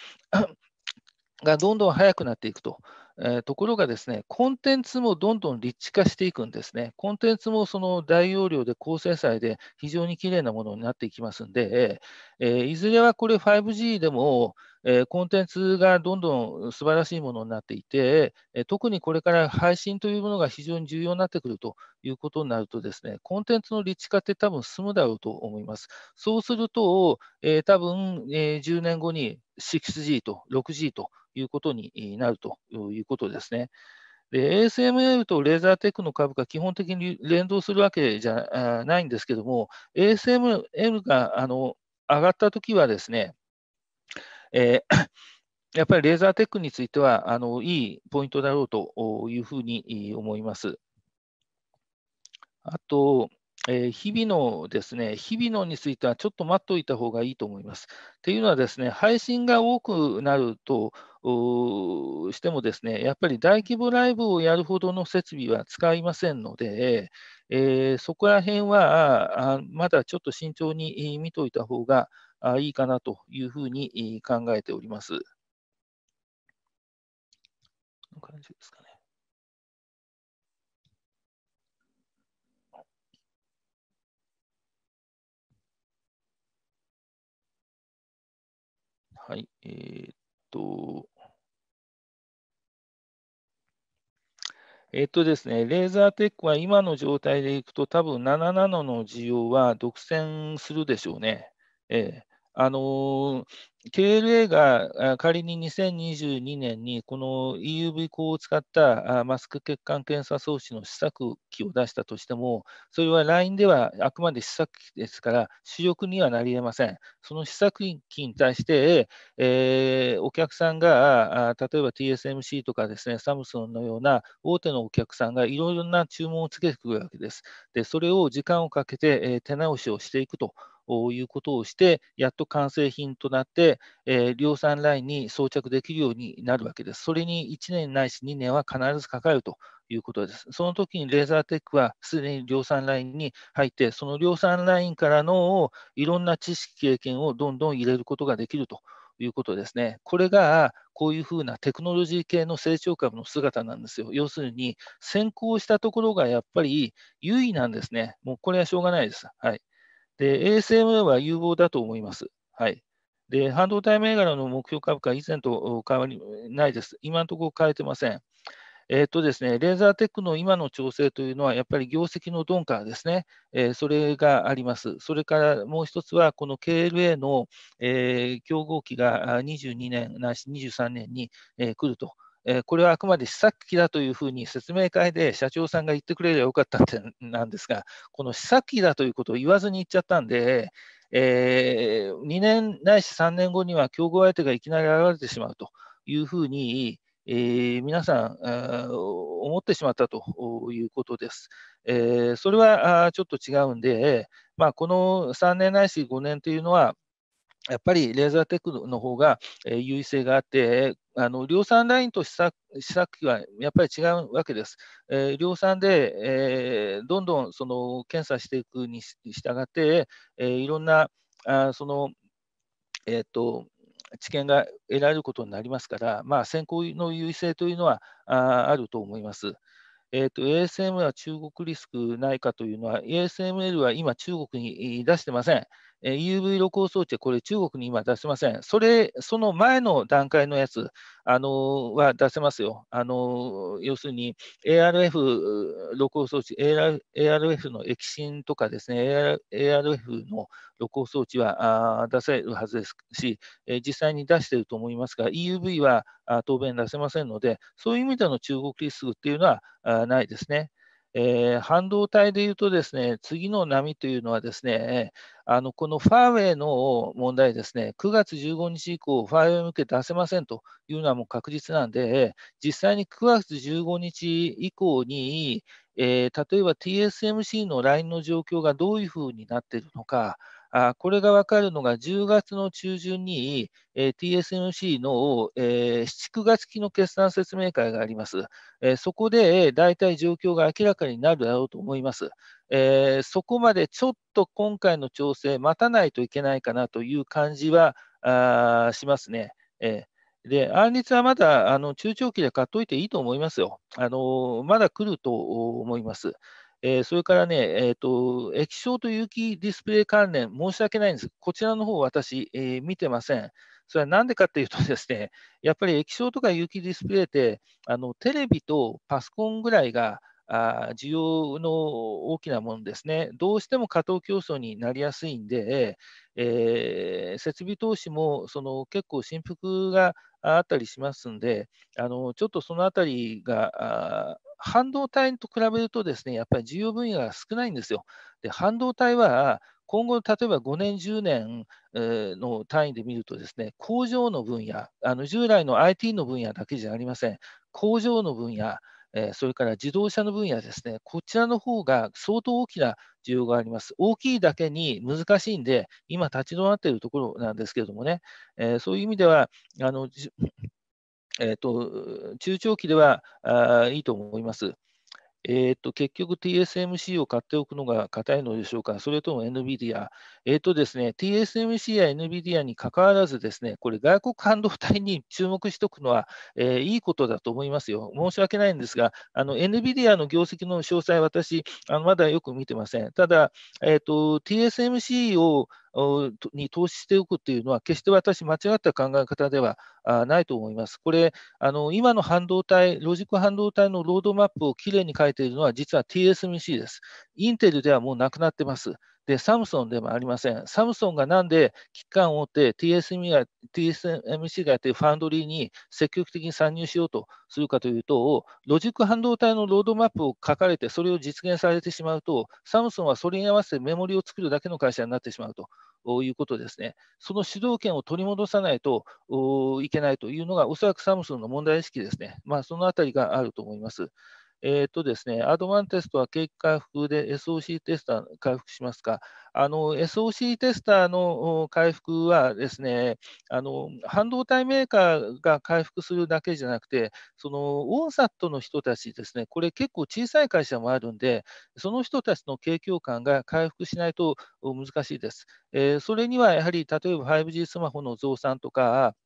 がどんどん速くなっていくとえところがですね、コンテンツもどんどん立地化していくんですね。コンテンツもその大容量で高精細で非常に綺麗なものになっていきますんで、えいずれはこれ 5G でも、えコンテンツがどんどん素晴らしいものになっていて、え特にこれから配信というものが非常に重要になってくるということになるとですね、コンテンツの立地化って多分進むだろうと思います。そうすると、え多分、え10年後に 6G と 6G ということになるということですね。ASML とレーザーテックの株価、基本的に連動するわけじゃないんですけども、ASML があの上がったときはですね、えー やっぱりレーザーテックについてはあのいいポイントだろうというふうに思います。あと、えー、日々のですね、日々のについてはちょっと待っておいた方がいいと思います。っていうのはですね、配信が多くなるとしてもですね、やっぱり大規模ライブをやるほどの設備は使いませんので、えー、そこら辺はあまだちょっと慎重に見といた方がいいかなというふうに考えております。感じですかね。はい、えー、っと。えっとですね、レーザーテックは今の状態でいくと、多分7ナノの需要は独占するでしょうね。えあの KLA が仮に2022年にこの EUV 光を使ったマスク血管検査装置の試作機を出したとしても、それは LINE ではあくまで試作機ですから、主力にはなりえません。その試作機に対して、えー、お客さんが、例えば TSMC とかですね、サムスンのような大手のお客さんがいろいろな注文をつけてくるわけです。で、それを時間をかけて、え手直しをしていくと。いうことをして、やっと完成品となって、えー、量産ラインに装着できるようになるわけです。それに1年ないし2年は必ずかかるということです。その時にレーザーテックはすでに量産ラインに入って、その量産ラインからのいろんな知識、経験をどんどん入れることができると。いうことですね。これがこういうふうなテクノロジー系の成長株の姿なんですよ。要するに先行したところがやっぱり優位なんですね。もうこれはしょうがないです。はい。で、a s m は有望だと思います。はい。で、半導体銘柄の目標株価、以前と変わりないです。今のところ変えてません。えっとですね、レーザーテックの今の調整というのは、やっぱり業績の鈍化ですね、えー、それがあります。それからもう一つは、この KLA の、えー、競合期が22年なし23年に、えー、来るとえこれはあくまで試作機だというふうに説明会で社長さんが言ってくれればよかったんなんですが、この試作機だということを言わずに言っちゃったんで、えー、2年ないし3年後には競合相手がいきなり現れてしまうというふうに、えー、皆さん、思ってしまったということです。えー、それはちょっと違うんで、まあ、この3年ないし5年というのは、やっぱりレーザーテックの方が優位性があって、あの量産ラインと試作試作機はやっぱり違うわけです。えー、量産で、えー、どんどんその検査していくに従って、えー、いろんなあその、えーと、知見が得られることになりますから、まあ、先行の優位性というのはああると思います。えー ASM は中国リスクないかというのは、ASML は今、中国に出してません。え UV 露光装置、これ中国に今出せません。それ、その前の段階のやつ、あのは出せますよ。あの要するに ARF 露光装置、ARF の液芯とかですね、ARF の露光装置はあ出せるはずですし、え実際に出してると思いますが、EUV は当面出せませんので、そういう意味での中国リスクっていうのはあないですね。えー、半導体でいうとですね、次の波というのはですね、あのこのファーウェイの問題ですね、9月15日以降、ファーウェイ向け出せませんというのはもう確実なんで、実際に9月15日以降に、えー、例えば TSMC のラインの状況がどういうふうになっているのか、あこれが分かるのが10月の中旬に、え TSMC の、え7月期の決算説明会があります。えそこで大体状況が明らかになるだろうと思います。えそこまでちょっと今回の調整待たないといけないかなという感じはあしますね。えで、安立はまだあの中長期で買っといていいと思いますよ。あのまだ来ると思います。えー、それからね、えーと、液晶と有機ディスプレイ関連、申し訳ないんです。こちらの方、私、えー、見てません。それはなんでかっていうとですね、やっぱり液晶とか有機ディスプレイって、あのテレビとパソコンぐらいがあ需要の大きなものですね。どうしても過当競争になりやすいんで、えー、設備投資もその結構振幅があったりしますんで、あのちょっとそのあたりが、半導体と比べるとですね、やっぱり需要分野が少ないんですよ。で、半導体は今後、例えば5年、10年の単位で見るとですね、工場の分野、あの従来の IT の分野だけじゃありません。工場の分野、それから自動車の分野ですね、こちらの方が相当大きな需要があります。大きいだけに難しいんで、今立ち止まっているところなんですけれどもね、そういう意味では、あのえーと、中長期ではあいいと思います。えーと、結局 TSMC を買っておくのが硬いのでしょうか、それとも NVIDIA、えーとですね、TSMC や NVIDIA にかかわらずです、ね、これ、外国半導体に注目しておくのは、えー、いいことだと思いますよ、申し訳ないんですが、の NVIDIA の業績の詳細、私、あのまだよく見てません。ただ、えーと、TSMC をに投資しておくというのは、決して私、間違った考え方ではないと思います。これ、あの今の半導体、ロジック半導体のロードマップをきれいに書いているのは、実は TSMC です。インテルではもうなくなってます。で、サムソンでもありません。サムソンがなんで機関って TSM が TSMC がやっているファンドリーに積極的に参入しようとするかというと、ロジック半導体のロードマップを書かれて、それを実現されてしまうと、サムソンはそれに合わせてメモリを作るだけの会社になってしまうと。いうことですねその主導権を取り戻さないといけないというのが、おそらくサムソンの問題意識ですね、まあ、そのあたりがあると思います。えっ、ー、とですね、アドバンテストは景気回復で SOC テスター回復しますか。あの SOC テスターの回復はですねあの、半導体メーカーが回復するだけじゃなくて、そのオンサットの人たちですね、これ結構小さい会社もあるんで、その人たちの景況感が回復しないと難しいです。えー、それにはやはり例えば 5G スマホの増産とか、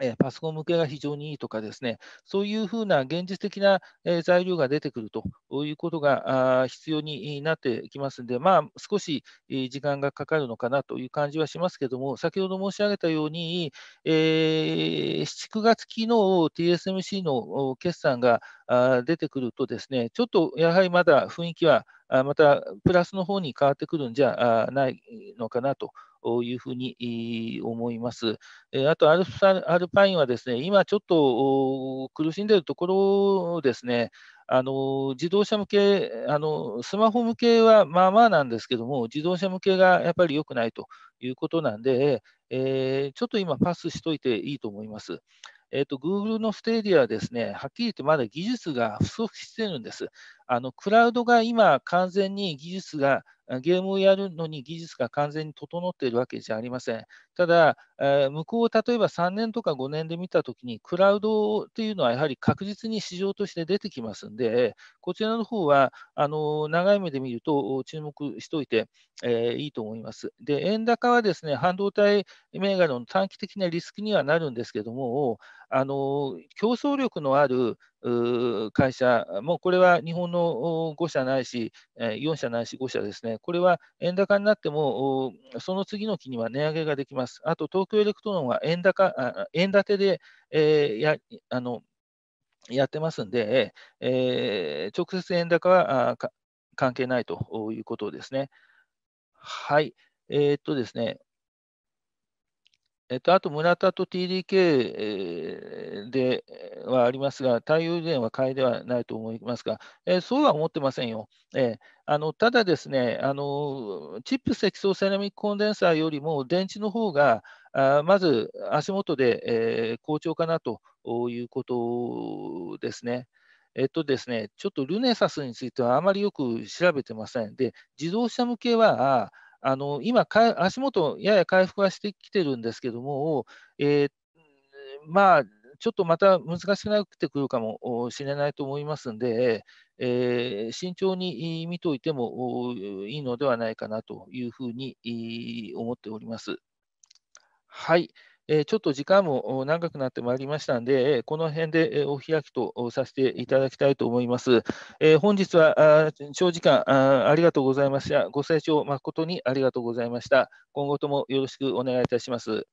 えパソコン向けが非常にいいとかですね、そういうふうな現実的な、え材料が出てくるということが必要になってきますので、まあ、少し時間がかかるのかなという感じはしますけども、先ほど申し上げたように、えー、7、9月期の TSMC の決算が出てくるとですね、ちょっとやはりまだ雰囲気はまたプラスの方に変わってくるんじゃないのかなというふうに思います。あとアルアルパインはですね、今ちょっと苦しんでいるところですね、あの自動車向けあの、スマホ向けはまあまあなんですけども、自動車向けがやっぱり良くないということなんで、えー、ちょっと今、パスしといていいと思います。えーと、Google のステーディアはですね、はっきり言ってまだ技術が不足してるんです。あのクラウドが今、完全に技術がゲームをやるのに技術が完全に整っているわけじゃありません。ただ、向こう例えば3年とか5年で見たときに、クラウドというのはやはり確実に市場として出てきますんで、こちらの方はあ長い目で見ると注目しておいて、えいいと思います。で、円高はですね、半導体銘柄の短期的なリスクにはなるんですけども、あの競争力のある会社、もうこれは日本の5社ないし、4社ないし5社ですね、これは円高になっても、その次の期には値上げができます。あと、東京エレクトロンは円高円建てで、えー、やあのやってますんで、えー、直接円高は関係ないということですね。はい。えー、っとですね、えっと、あと、村田と TDK ではありますが、対応電は買いではないと思いますが、えそうは思ってませんよ。えあのただですねあの、チップ積層セラミックコンデンサーよりも電池の方が、あまず足元で、え好調かなということですね。えっとですね、ちょっとルネサスについてはあまりよく調べてません。で、自動車向けは、あの今か、足元、やや回復はしてきてるんですけども、えー、まあ、ちょっとまた難しくなってくるかもしれないと思いますんで、えー、慎重に見ておいてもいいのではないかなというふうに思っております。はい。えちょっと時間も長くなってまいりましたので、この辺でお開きとさせていただきたいと思います。え本日は長時間ありがとうございました。ご清聴誠にありがとうございました。今後ともよろしくお願いいたします。